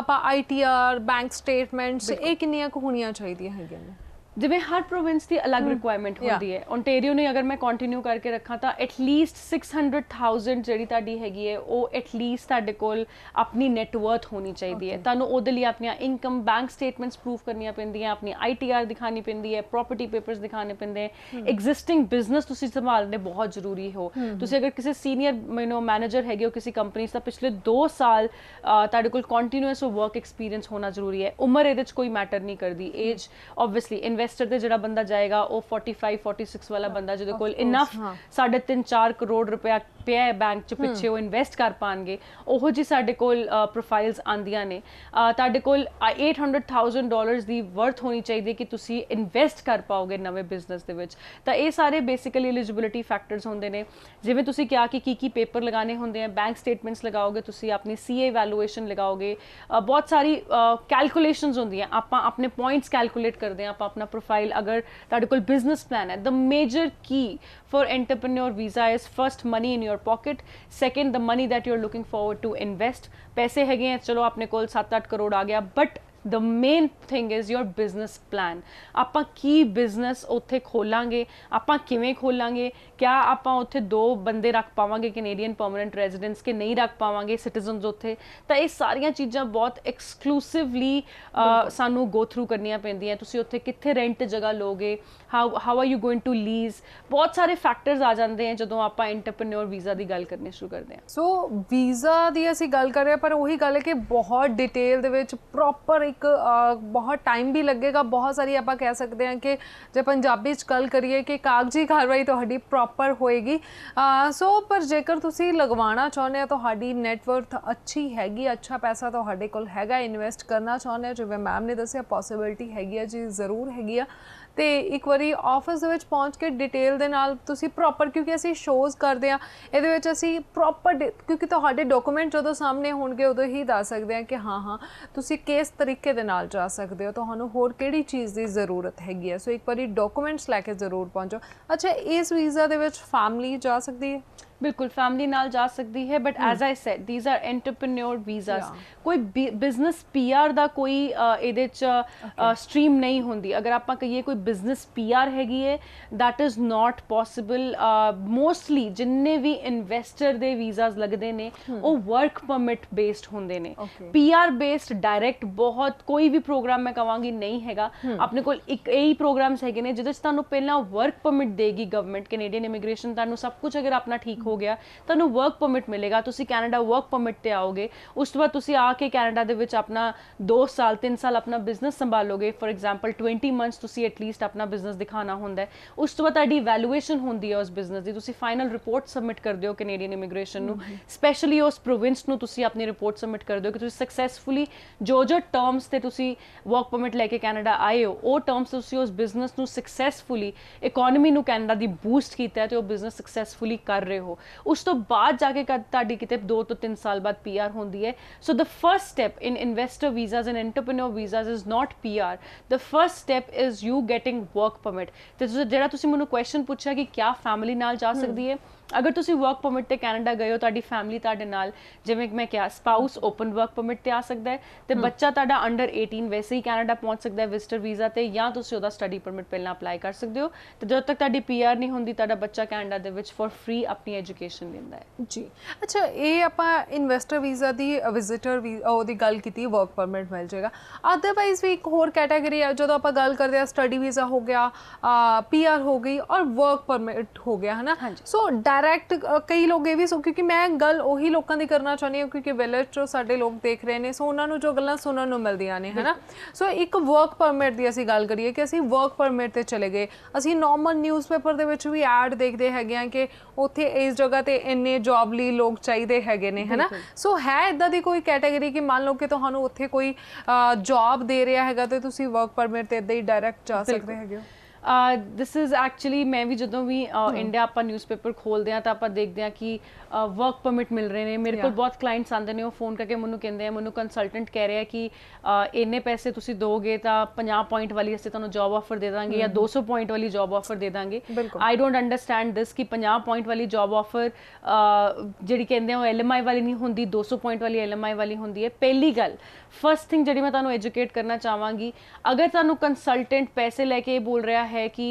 ਆਪਾਂ ਆਈਟੀਆਰ ਬੈਂਕ ਸਟੇਟਮੈਂਟਸ ਇਹ ਕਿੰਨੀਆਂ ਕੁ ਹੋਣੀਆਂ ਚਾਹੀਦੀਆਂ ਹੈਗੀਆਂ ਨੇ ਜਿਵੇਂ ਹਰ ਪ੍ਰੋਵਿੰਸ ਦੀ ਅਲੱਗ ਰਿਕੁਆਇਰਮੈਂਟ ਹੁੰਦੀ ਹੈ ਓਨਟਾਰੀਓ ਨੇ ਅਗਰ ਮੈਂ ਕੰਟੀਨਿਊ ਕਰਕੇ ਰੱਖਾਂ ਤਾਂ ਐਟ ਲੀਸਟ 600000 ਜਿਹੜੀ ਤੁਹਾਡੀ ਹੈਗੀ ਹੈ ਉਹ ਐਟ ਲੀਸਟ ਤੁਹਾਡੇ ਕੋਲ ਆਪਣੀ ਨੈਟਵਰਥ ਹੋਣੀ ਚਾਹੀਦੀ ਹੈ ਤੁਹਾਨੂੰ ਉਹਦੇ ਲਈ ਆਪਣੀਆਂ ਇਨਕਮ ਬੈਂਕ ਸਟੇਟਮੈਂਟਸ ਪ੍ਰੂਫ ਕਰਨੀਆਂ ਪੈਂਦੀਆਂ ਆਪਣੀ ਆਈਟੀਆਰ ਦਿਖਾਣੀ ਪੈਂਦੀ ਹੈ ਪ੍ਰਾਪਰਟੀ ਪੇਪਰਸ ਦਿਖਾਣੇ ਪੈਂਦੇ ਐਗਜ਼ਿਸਟਿੰਗ ਬਿਜ਼ਨਸ ਤੁਸੀਂ ਸੰਭਾਲਨੇ ਬਹੁਤ ਜ਼ਰੂਰੀ ਹੋ ਤੁਸੀਂ ਅਗਰ ਕਿਸੇ ਸੀਨੀਅਰ ਯੂ ਮੈਨੇਜਰ ਹੈਗੇ ਹੋ ਕਿਸੇ ਕੰਪਨੀ ਦਾ ਪਿਛਲੇ 2 ਸਾਲ ਤੁਹਾਡੇ ਕੋਲ ਕੰਟੀਨਿਊਸ ਵਰਕ ਐਕਸਪੀਰੀਅੰਸ ਹੋਣਾ ਜ਼ਰੂਰੀ ਹੈ ਉਮਰ ਇਹਦੇ ਵਿੱਚ ਕੋਈ ਮੈਟਰ ਨਹੀਂ ਕਰਦੀ ਏਜ ਆਬਵੀਅਸਲੀ ਇਨਵੈਸਟਰ ਦੇ ਜਿਹੜਾ ਬੰਦਾ ਜਾਏਗਾ ਉਹ 45 46 ਵਾਲਾ ਬੰਦਾ ਜਿਹਦੇ ਕੋਲ ਇਨਫ 3.5 4 ਕਰੋੜ ਰੁਪਇਆ ਪਿਆ ਹੈ ਬੈਂਕ ਚ ਪਿੱਛੇ ਉਹ ਇਨਵੈਸਟ ਕਰ ਪਾਣਗੇ ਉਹੋ ਜੀ ਸਾਡੇ ਕੋਲ ਪ੍ਰੋਫਾਈਲਸ ਆਂਦੀਆਂ ਨੇ ਤੁਹਾਡੇ ਕੋਲ 800000 ਡਾਲਰਸ ਦੀ ਵਰਥ ਹੋਣੀ ਚਾਹੀਦੀ ਕਿ ਤੁਸੀਂ ਇਨਵੈਸਟ ਕਰ ਪਾਓਗੇ ਨਵੇਂ ਬਿਜ਼ਨਸ ਦੇ ਵਿੱਚ ਤਾਂ ਇਹ ਸਾਰੇ ਬੇਸਿਕਲੀ ਐਲੀਜੀਬਿਲਟੀ ਫੈਕਟਰਸ ਹੁੰਦੇ ਨੇ ਜਿਵੇਂ ਤੁਸੀਂ ਕਿਹਾ ਕਿ ਕੀ ਕੀ ਪੇਪਰ ਲਗਾਣੇ ਹੁੰਦੇ ਆ ਬੈਂਕ ਸਟੇਟਮੈਂਟਸ ਲਗਾਓਗੇ ਤੁਸੀਂ ਆਪਣੀ ਸੀਏ ਵੈਲੂਏਸ਼ਨ ਲਗਾਓਗੇ ਬਹੁਤ ਸਾਰੀ ਕੈਲਕੂਲੇਸ਼ਨਸ ਹੁੰਦੀਆਂ ਆਪਾਂ ਆਪਣੇ ਪੁਆਇੰਟਸ ਕੈਲਕੂਲੇਟ ਕਰਦੇ ਆ ਆਪਾਂ ਆਪਣਾ प्रोफाइल अगर ताे को बिजनेस प्लान है the major key for entrepreneur visa is first money in your pocket second the money that you are looking forward to invest पैसे है चलो अपने को सत्त अठ करोड़ आ गया but the main thing is your business plan ਆਪਾਂ ਕੀ ਬਿਜ਼ਨਸ ਉੱਥੇ ਖੋਲਾਂਗੇ ਆਪਾਂ ਕਿਵੇਂ ਖੋਲਾਂਗੇ ਕਿਆ ਆਪਾਂ ਉੱਥੇ ਦੋ ਬੰਦੇ ਰੱਖ ਪਾਵਾਂਗੇ ਕੈਨੇਡੀਅਨ ਪਰਮਨੈਂਟ ਰੈਜ਼ੀਡੈਂਟਸ ਕੇ ਨਹੀਂ ਰੱਖ ਪਾਵਾਂਗੇ ਸਿਟੀਜ਼ਨਸ ਉੱਥੇ ਤਾਂ ਇਹ ਸਾਰੀਆਂ ਚੀਜ਼ਾਂ ਬਹੁਤ ਐਕਸਕਲੂਸਿਵਲੀ ਸਾਨੂੰ ਗੋ ਥਰੂ ਕਰਨੀਆਂ ਪੈਂਦੀਆਂ ਤੁਸੀਂ ਉੱਥੇ ਕਿੱਥੇ ਰੈਂਟ ਤੇ ਜਗ੍ਹਾ ਲੋਗੇ how how are you going to lease ਬਹੁਤ ਸਾਰੇ ਫੈਕਟਰਸ ਆ ਜਾਂਦੇ ਆ ਜਦੋਂ ਆਪਾਂ ਐਂਟਰਪ੍ਰੈਨਿਓਰ ਵੀਜ਼ਾ ਦੀ ਗੱਲ ਕਰਨੀ ਸ਼ੁਰੂ ਕਰਦੇ ਆ ਸੋ ਵੀਜ਼ਾ ਦੀ ਅਸੀਂ ਗੱਲ ਕਰ ਰਹੇ ਪਰ ਉਹੀ ਗੱਲ ਹੈ ਕਿ ਬਹੁਤ ਡਿਟੇਲ ਦੇ ਵਿੱਚ ਪ੍ਰੋਪਰ ਇੱਕ ਬਹੁਤ ਟਾਈਮ ਵੀ ਲੱਗੇਗਾ ਬਹੁਤ ਸਾਰੀ ਆਪਾਂ ਕਹਿ ਸਕਦੇ ਹਾਂ ਕਿ ਜੇ ਪੰਜਾਬੀ ਚ ਗੱਲ ਕਰੀਏ ਕਿ ਕਾਗਜ਼ੀ ਕਾਰਵਾਈ ਤੁਹਾਡੀ ਪ੍ਰੋਪਰ ਹੋਏਗੀ ਸੋ ਪਰ ਜੇਕਰ ਤੁਸੀਂ ਲਗਵਾਉਣਾ ਚਾਹੁੰਦੇ ਹੋ ਤੁਹਾਡੀ ਨੈਟਵਰਥ ਅੱਛੀ ਹੈਗੀ ਅੱਛਾ ਪੈਸਾ ਤੁਹਾਡੇ ਕੋਲ ਹੈਗਾ ਇਨਵੈਸਟ ਕਰਨਾ ਚਾਹੁੰਦੇ ਹੋ ਜਿਵੇਂ ਮੈਮ ਨੇ ਦੱਸਿਆ ਪੋਸਿਬਿਲਟੀ ਹੈਗੀ ਆ ਜੀ ਜ਼ਰੂਰ ਹੈਗੀ ਆ ਤੇ ਇੱਕ ਵਾਰੀ ਆਫਿਸ ਦੇ ਵਿੱਚ ਪਹੁੰਚ ਕੇ ਡਿਟੇਲ ਦੇ ਨਾਲ ਤੁਸੀਂ ਪ੍ਰੋਪਰ ਕਿਉਂਕਿ ਅਸੀਂ ਸ਼ੋਜ਼ ਕਰਦੇ ਆ ਇਹਦੇ ਵਿੱਚ ਅਸੀਂ ਪ੍ਰੋਪਰ ਕਿਉਂਕਿ ਤੁਹਾਡੇ ਡਾਕੂਮੈਂਟ ਜਦੋਂ ਸਾਹਮਣੇ ਹੋਣਗੇ ਉਦੋਂ ਹੀ ਦੱਸ ਸਕਦੇ ਆ ਕਿ ਹਾਂ ਹਾਂ ਤੁਸੀਂ ਕਿਸ ਤਰੀਕੇ ਦੇ ਨਾਲ ਜਾ ਸਕਦੇ ਹੋ ਤੁਹਾਨੂੰ ਹੋਰ ਕਿਹੜੀ ਚੀਜ਼ ਦੀ ਜ਼ਰੂਰਤ ਹੈਗੀ ਆ ਸੋ ਇੱਕ ਵਾਰੀ ਡਾਕੂਮੈਂਟਸ ਲੈ ਕੇ ਜ਼ਰੂਰ ਪਹੁੰਚੋ ਅੱਛਾ ਇਸ ਵੀਜ਼ਾ ਦੇ ਵਿੱਚ ਫੈਮਿਲੀ ਜਾ ਸਕਦੀ ਹੈ ਬਿਲਕੁਲ ਫੈਮਿਲੀ ਨਾਲ ਜਾ ਸਕਦੀ ਹੈ but as I said these are entrepreneur visas ਕੋਈ ਬਿਜ਼ਨਸ ਪੀਆਰ ਦਾ ਕੋਈ ਇਹਦੇ ਚ ਸਟ੍ਰੀਮ ਨਹੀਂ ਹੁੰਦੀ ਅਗਰ ਆਪਾਂ ਕਹੀਏ ਕੋਈ ਬਿਜ਼ਨਸ ਪੀਆਰ ਹੈਗੀ ਹੈ that is not possible mostly ਜਿੰਨੇ ਵੀ ਇਨਵੈਸਟਰ ਦੇ ਵੀਜ਼ਾਸ ਲੱਗਦੇ ਨੇ ਉਹ ਵਰਕ ਪਰਮਿਟ ਬੇਸਡ ਹੁੰਦੇ ਨੇ ਪੀਆਰ ਬੇਸਡ ਡਾਇਰੈਕਟ ਬਹੁਤ ਕੋਈ ਵੀ ਪ੍ਰੋਗਰਾਮ ਮੈਂ ਕਵਾਂਗੀ ਨਹੀਂ ਹੈਗਾ ਆਪਣੇ ਕੋਲ ਇੱਕ ਇਹੀ ਪ੍ਰੋਗਰਾਮਸ ਹੈਗੇ ਨੇ ਜਿਹਦੇ ਚ ਤੁਹਾਨੂੰ ਪਹਿਲਾਂ ਵਰਕ ਪਰਮਿਟ ਦੇਗੀ ਗਵਰਨਮੈਂਟ ਕੈਨੇਡੀਅਨ ਇਮੀਗ੍ਰੇਸ਼ਨ ਤੁਹਾਨੂੰ ਸਭ ਕੁਝ ਅਗਰ ਆਪਣਾ ਠੀਕ ਹੋ ਗਿਆ ਤੁਹਾਨੂੰ ਵਰਕ ਪਰਮਿਟ ਮਿਲੇਗਾ ਤੁਸੀਂ ਕੈਨੇਡਾ ਵਰਕ ਪਰਮਿਟ ਤੇ ਆਓਗੇ ਉਸ ਤੋਂ ਬਾਅਦ ਤੁਸੀਂ ਆ ਕੇ ਕੈਨੇਡਾ ਦੇ ਵਿੱਚ ਆਪਣਾ 2 ਸਾਲ 3 ਸਾਲ ਆਪਣਾ ਬਿਜ਼ਨਸ ਸੰਭਾਲੋਗੇ ਫੋਰ ਐਗਜ਼ਾਮਪਲ 20 ਮੰਥਸ ਤੁਸੀਂ ਐਟਲੀਸਟ ਆਪਣਾ ਬਿਜ਼ਨਸ ਦਿਖਾਣਾ ਹੁੰਦਾ ਹੈ ਉਸ ਤੋਂ ਬਾਅਦ ਤੁਹਾਡੀ ਵੈਲੂਏਸ਼ਨ ਹੁੰਦੀ ਹੈ ਉਸ ਬਿਜ਼ਨਸ ਦੀ ਤੁਸੀਂ ਫਾਈਨਲ ਰਿਪੋਰਟ ਸਬਮਿਟ ਕਰਦੇ ਹੋ ਕੈਨੇਡੀਅਨ ਇਮੀਗ੍ਰੇਸ਼ਨ ਨੂੰ ਸਪੈਸ਼ਲੀ ਉਸ ਪ੍ਰੋਵਿੰਸ ਨੂੰ ਤੁਸੀਂ ਆਪਣੀ ਰਿਪੋਰਟ ਸਬਮਿਟ ਕਰਦੇ ਹੋ ਕਿ ਤੁਸੀਂ ਸਕਸੈਸਫੁਲੀ ਜੋ ਜੋ ਟਰਮਸ ਤੇ ਤੁਸੀਂ ਵਰਕ ਪਰਮਿਟ ਲੈ ਕੇ ਕੈਨੇਡਾ ਆਏ ਹੋ ਉਹ ਟਰਮਸ ਤੁਸੀਂ ਉਸ ਬਿਜ਼ਨਸ ਨੂੰ ਸਕਸੈਸਫੁਲੀ ਇਕਨੋਮੀ ਨੂੰ ਕੈਨੇਡਾ ਦੀ ਬੂਸਟ ਕੀਤਾ ਤੇ ਉਹ ਬਿਜ਼ਨਸ ਸਕਸੈਸਫੁਲੀ ਕਰ ਰਹੇ ਹੋ ਉਸ ਤੋਂ ਬਾਅਦ ਜਾ ਕੇ ਤੁਹਾਡੀ ਕਿਤੇ 2 ਤੋਂ 3 ਸਾਲ ਬਾਅਦ ਪੀਆਰ ਹੁੰਦੀ ਹੈ so the first step in investor visas and entrepreneur visas is not PR the first step is you getting work permit ਤੇ ਜਿਹੜਾ ਤੁਸੀਂ ਮੈਨੂੰ ਕੁਐਸਚਨ ਪੁੱਛਿਆ ਕਿ ਕਿਆ ਫੈਮਿਲੀ ਨਾਲ ਜਾ ਸਕਦੀ ਹੈ ਅਗਰ ਤੁਸੀਂ ਵਰਕ ਪਰਮਿਟ ਤੇ ਕੈਨੇਡਾ ਗਏ ਹੋ ਤੁਹਾਡੀ ਫੈਮਿਲੀ ਤੁਹਾਡੇ ਨਾਲ ਜਿਵੇਂ ਮੈਂ ਕਿਹਾ ਸਪਾਊਸ ਓਪਨ ਵਰਕ ਪਰਮਿਟ ਤੇ ਆ ਸਕਦਾ ਹੈ ਤੇ ਬੱਚਾ ਤੁਹਾਡਾ ਅੰਡਰ 18 ਵੈਸੇ ਹੀ ਕੈਨੇਡਾ ਪਹੁੰਚ ਸਕਦਾ ਹੈ ਵਿਜ਼ਟਰ ਵੀਜ਼ਾ ਤੇ ਜਾਂ ਤੁਸੀਂ ਉਹਦਾ ਸਟੱਡੀ ਪਰਮਿਟ ਪਹਿਲਾਂ ਅਪਲਾਈ ਕਰ ਸਕਦੇ ਹੋ ਤੇ ਜਦੋਂ ਤੱਕ ਤੁਹਾਡੀ ਪੀਆਰ ਨਹੀਂ ਹੁੰਦੀ ਤੁਹਾਡਾ ਬੱਚਾ ਕੈਨੇਡਾ ਦੇ ਵਿੱਚ ਫॉर ਫ੍ਰੀ ਆਪਣੀ ਐਜੂਕੇਸ਼ਨ ਲੈਂਦਾ ਹੈ ਜੀ ਅੱਛਾ ਇਹ ਆਪਾਂ ਇਨਵੈਸਟਰ ਵੀਜ਼ਾ ਦੀ ਵਿਜ਼ਿਟਰ ਉਹਦੀ ਗੱਲ ਕੀਤੀ ਵਰਕ ਪਰਮਿਟ ਮਿਲ ਜਾਏਗਾ ਆਦਰਵਾਇਜ਼ ਵੀ ਇੱਕ ਹੋਰ ਕੈਟਾਗਰੀ ਹੈ ਜਦੋਂ ਆਪਾਂ ਗੱਲ ਕਰਦੇ ਆ ਸਟੱਡੀ ਵੀਜ਼ਾ ਹੋ ਗਿਆ ਪੀਆਰ ਹੋ ਗਈ ਔਰ ਵਰਕ ਪਰਮਿਟ ਹੋ ਗਿਆ ਹਨਾ ਸੋ ਡਾਇਰੈਕਟ ਕਈ ਲੋਕ ਇਹ ਵੀ ਸੋ ਕਿਉਂਕਿ ਮੈਂ ਗੱਲ ਉਹੀ ਲੋਕਾਂ ਦੀ ਕਰਨਾ ਚਾਹੁੰਦੀ ਹਾਂ ਕਿਉਂਕਿ ਵਿਲੇਜ ਚੋਂ ਸਾਡੇ ਲੋਕ ਦੇਖ ਰਹੇ ਨੇ ਸੋ ਉਹਨਾਂ ਨੂੰ ਜੋ ਗੱਲਾਂ ਸੁਣਨ ਨੂੰ ਮਿਲਦੀਆਂ ਨੇ ਹਨਾ ਸੋ ਇੱਕ ਵਰਕ ਪਰਮਿਟ ਦੀ ਅਸੀਂ ਗੱਲ ਕਰੀਏ ਕਿ ਅਸੀਂ ਵਰਕ ਪਰਮਿਟ ਤੇ ਚਲੇ ਗਏ ਅਸੀਂ ਨਾਰਮਲ ਨਿਊਜ਼ਪੇਪਰ ਦੇ ਵਿੱਚ ਵੀ ਐਡ ਦੇਖਦੇ ਹੈਗੇ ਆ ਕਿ ਉੱਥੇ ਇਸ ਜਗ੍ਹਾ ਤੇ ਇੰਨੇ ਜੌਬ ਲਈ ਲੋਕ ਚਾਹੀਦੇ ਹੈਗੇ ਨੇ ਹਨਾ ਸੋ ਹੈ ਇਦਾਂ ਦੀ ਕੋਈ ਕੈਟਾਗਰੀ ਕਿ ਮੰਨ ਲਓ ਕਿ ਤੁਹਾਨੂੰ ਉੱਥੇ ਕੋਈ ਜੌਬ ਦੇ ਰਿਹਾ ਹੈਗਾ ਤੇ ਤੁਸੀਂ ਵਰਕ ਪਰਮਿਟ ਤੇ ਇਦਾਂ ਹੀ ਡਾਇਰੈਕਟ ਜਾ ਸਕਦੇ ਹੈਗੇ ਹੋ ਦਿਸ ਇਜ਼ ਐਕਚੁਅਲੀ ਮੈਂ ਵੀ ਜਦੋਂ ਵੀ ਇੰਡੀਆ uh, hmm. ਆਪਾਂ ਨਿਊਜ਼ਪੇਪਰ ਖੋਲਦੇ ਆ ਤਾਂ ਆਪਾਂ ਦੇਖਦੇ ਆ ਕਿ ਵਰਕ uh, ਪਰਮਿਟ ਮਿਲ ਰਹੇ ਨੇ ਮੇਰੇ ਕੋਲ ਬਹੁਤ ਕਲਾਇੰਟਸ ਆਂਦੇ ਨੇ ਉਹ ਫੋਨ ਕਰਕੇ ਮੈਨੂੰ ਕਹਿੰਦੇ ਆ ਮੈਨੂੰ ਕੰਸਲਟੈਂਟ ਕਹਿ ਰਿਹਾ ਕਿ uh, ਇੰਨੇ ਪੈਸੇ ਤੁਸੀਂ ਦੋਗੇ ਤਾਂ 50 ਪੁਆਇੰਟ ਵਾਲੀ ਅਸੀਂ ਤੁਹਾਨੂੰ ਜੌਬ ਆਫਰ ਦੇ ਦਾਂਗੇ ਜਾਂ 200 hmm. ਪੁਆਇੰਟ ਵਾਲੀ ਜੌਬ ਆਫਰ ਦੇ ਦਾਂਗੇ ਆਈ ਡੋਨਟ ਅੰਡਰਸਟੈਂਡ ਦਿਸ ਕਿ 50 ਪੁਆਇੰਟ ਵਾਲੀ ਜੌਬ ਆਫਰ ਜਿਹੜੀ ਕਹਿੰਦੇ ਆ ਉਹ ਐਲਐਮਆਈ ਵਾਲੀ ਨਹੀਂ ਹੁੰਦੀ 200 ਪੁਆਇੰਟ ਵਾਲੀ ਐਲਐਮਆਈ ਵਾਲੀ ਹੁੰਦੀ ਹੈ ਪਹਿਲੀ ਗੱਲ ਫਰਸਟ ਥਿੰਗ ਜਿਹੜੀ ਮੈਂ ਤੁਹਾਨੂੰ ਐਜੂਕੇਟ ਕਰਨਾ ਚਾਹਾਂਗੀ ਅਗਰ ਤੁਹਾਨੂੰ ਕੰਸਲਟੈਂਟ ਪੈਸੇ ਲੈ ਕੇ ਬੋਲ ਰਿਹਾ ਹੈ ਹੈ ਕਿ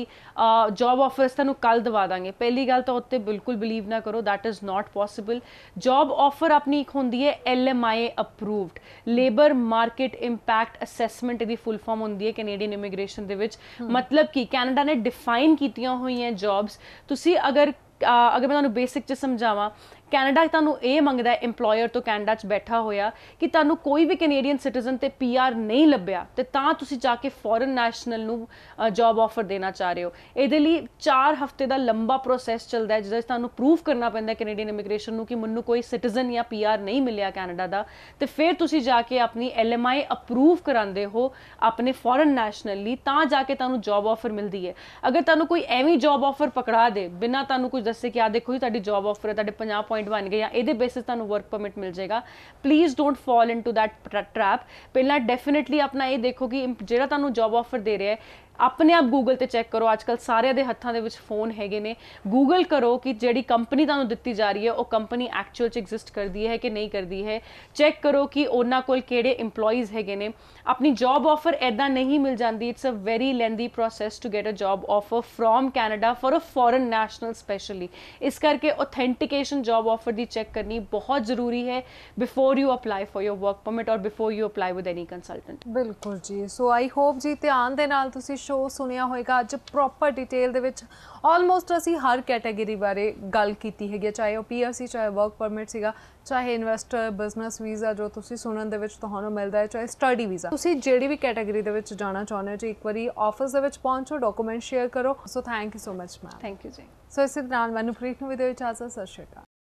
ਜੌਬ ਆਫਰਸ ਤੁਹਾਨੂੰ ਕੱਲ ਦਵਾ ਦਾਂਗੇ ਪਹਿਲੀ ਗੱਲ ਤਾਂ ਉੱਤੇ ਬਿਲਕੁਲ ਬਲੀਵ ਨਾ ਕਰੋ that is not possible job offer ਆਪਣੀ ਇੱਕ ਹੁੰਦੀ ਹੈ L M I approved labour market impact assessment ਦੀ ਫੁੱਲ ਫਾਰਮ ਹੁੰਦੀ ਹੈ ਕੈਨੇਡੀਅਨ ਇਮੀਗ੍ਰੇਸ਼ਨ ਦੇ ਵਿੱਚ ਮਤਲਬ ਕਿ ਕੈਨੇਡਾ ਨੇ ਡਿਫਾਈਨ ਕੀਤੀਆਂ ਹੋਈਆਂ ਜੌਬਸ ਤੁਸੀਂ ਅਗਰ ਅਗਰ ਮੈਂ ਤੁਹਾਨੂੰ ਬੇਸਿਕ ਚ ਸਮਝਾਵਾਂ ਕੈਨੇਡਾ ਤੁਹਾਨੂੰ ਇਹ ਮੰਗਦਾ ਹੈ EMPLOYER ਤੋਂ ਕੈਨੇਡਾ 'ਚ ਬੈਠਾ ਹੋਇਆ ਕਿ ਤੁਹਾਨੂੰ ਕੋਈ ਵੀ ਕੈਨੇਡੀਅਨ ਸਿਟੀਜ਼ਨ ਤੇ ਪੀਆਰ ਨਹੀਂ ਲੱਭਿਆ ਤੇ ਤਾਂ ਤੁਸੀਂ ਜਾ ਕੇ ਫੋਰਨ ਨੈਸ਼ਨਲ ਨੂੰ ਜੌਬ ਆਫਰ ਦੇਣਾ ਚਾਹ ਰਹੇ ਹੋ ਇਹਦੇ ਲਈ 4 ਹਫ਼ਤੇ ਦਾ ਲੰਬਾ ਪ੍ਰੋਸੈਸ ਚੱਲਦਾ ਹੈ ਜਿਸ ਦਾ ਤੁਹਾਨੂੰ ਪ੍ਰੂਫ ਕਰਨਾ ਪੈਂਦਾ ਕੈਨੇਡੀਅਨ ਇਮੀਗ੍ਰੇਸ਼ਨ ਨੂੰ ਕਿ ਮੈਨੂੰ ਕੋਈ ਸਿਟੀਜ਼ਨ ਜਾਂ ਪੀਆਰ ਨਹੀਂ ਮਿਲਿਆ ਕੈਨੇਡਾ ਦਾ ਤੇ ਫਿਰ ਤੁਸੀਂ ਜਾ ਕੇ ਆਪਣੀ ਐਲਐਮਆਈ ਅਪਰੂਵ ਕਰਾਉਂਦੇ ਹੋ ਆਪਣੇ ਫੋਰਨ ਨੈਸ਼ਨਲ ਲਈ ਤਾਂ ਜਾ ਕੇ ਤੁਹਾਨੂੰ ਜੌਬ ਆਫਰ ਮਿਲਦੀ ਹੈ ਅਗਰ ਤੁਹਾਨੂੰ ਕੋਈ ਐਵੇਂ ਜੌਬ ਆਫਰ ਪਕੜਾ ਦੇ ਬਿਨਾਂ ਤੁਹਾਨੂੰ ਕੁਝ ਦੱਸੇ ਕਿ ਆ ਦੇਖੋ ਜੀ ਤੁਹਾਡੀ ਜੌਬ ਆਫਰ ਹੈ ਤੁਹਾਡੇ 50 ਪੁਆਇੰਟ ਬਣ ਗਏ ਜਾਂ ਇਹਦੇ ਬੇਸਿਸ ਤੁਹਾਨੂੰ ਵਰਕ ਪਰਮਿਟ ਮਿਲ ਜਾਏਗਾ please don't fall into that trap ਪਹਿਲਾਂ ਡੈਫੀਨਿਟਲੀ ਆਪਣਾ ਇਹ ਦੇਖੋ ਕਿ ਜਿਹੜਾ ਤੁਹਾਨੂੰ ਜੌਬ ਆਫਰ ਦੇ ਰਿਹਾ ਹੈ ਆਪਣੇ ਆਪ ਗੂਗਲ ਤੇ ਚੈੱਕ ਕਰੋ ਅੱਜਕੱਲ ਸਾਰਿਆਂ ਦੇ ਹੱਥਾਂ ਦੇ ਵਿੱਚ ਫੋਨ ਹੈਗੇ ਨੇ ਗੂਗਲ ਕਰੋ ਕਿ ਜਿਹੜੀ ਕੰਪਨੀ ਤੁਹਾਨੂੰ ਦਿੱਤੀ ਜਾ ਰਹੀ ਹੈ ਉਹ ਕੰਪਨੀ ਐਕਚੁਅਲ ਚ ਐਗਜ਼ਿਸਟ ਕਰਦੀ ਹੈ ਕਿ ਨਹੀਂ ਕਰਦੀ ਹੈ ਚੈੱਕ ਕਰੋ ਕਿ ਉਹਨਾਂ ਕੋਲ ਕਿਹੜੇ EMPLOYEES ਹੈਗੇ ਨੇ ਆਪਣੀ ਜੌਬ ਆਫਰ ਐਦਾਂ ਨਹੀਂ ਮਿਲ ਜਾਂਦੀ it's a very lengthy process to get a job offer from Canada for a foreign national specially ਇਸ ਕਰਕੇ ਆਥੈਂਟੀਕੇਸ਼ਨ ਜੌਬ ਆਫਰ ਦੀ ਚੈੱਕ ਕਰਨੀ ਬਹੁਤ ਜ਼ਰੂਰੀ ਹੈ before you apply for your work permit or before you apply with any consultant ਬਿਲਕੁਲ ਜੀ ਸੋ ਆਈ ਹੋਪ ਜੀ ਧਿਆਨ ਦੇ ਨਾਲ ਤੁਸੀਂ ਸ਼ੋਅ ਸੁਣਿਆ ਹੋਵੇਗਾ ਅੱਜ ਪ੍ਰੋਪਰ ਡਿਟੇਲ ਦੇ ਵਿੱਚ ਆਲਮੋਸਟ ਅਸੀਂ ਹਰ ਕੈਟਾਗਰੀ ਬਾਰੇ ਗੱਲ ਕੀਤੀ ਹੈਗੀ ਚਾਹੇ ਉਹ ਪੀਆਰਸੀ ਚਾਹੇ ਵਰਕ ਪਰਮਿਟ ਸੀਗਾ ਚਾਹੇ ਇਨਵੈਸਟਰ ਬਿਜ਼ਨਸ ਵੀਜ਼ਾ ਜੋ ਤੁਸੀਂ ਸੁਣਨ ਦੇ ਵਿੱਚ ਤੁਹਾਨੂੰ ਮਿਲਦਾ ਹੈ ਚਾਹੇ ਸਟੱਡੀ ਵੀਜ਼ਾ ਤੁਸੀਂ ਜਿਹੜੀ ਵੀ ਕੈਟਾਗਰੀ ਦੇ ਵਿੱਚ ਜਾਣਾ ਚਾਹੁੰਦੇ ਹੋ ਜੀ ਇੱਕ ਵਾਰੀ ਆਫਿਸ ਦੇ ਵਿੱਚ ਪਹੁੰਚੋ ਡਾਕੂਮੈਂਟ ਸ਼ੇਅਰ ਕਰੋ so thank you so much ma'am thank you ਜੀ ਸੋ ਇਸੇ ਦੌਰਾਨ ਮਨੁਪ੍ਰੀਤ ਨੂੰ ਵੀ ਦੇ ਵਿੱਚ ਸਤਿ ਸਸ਼ੇਕਾ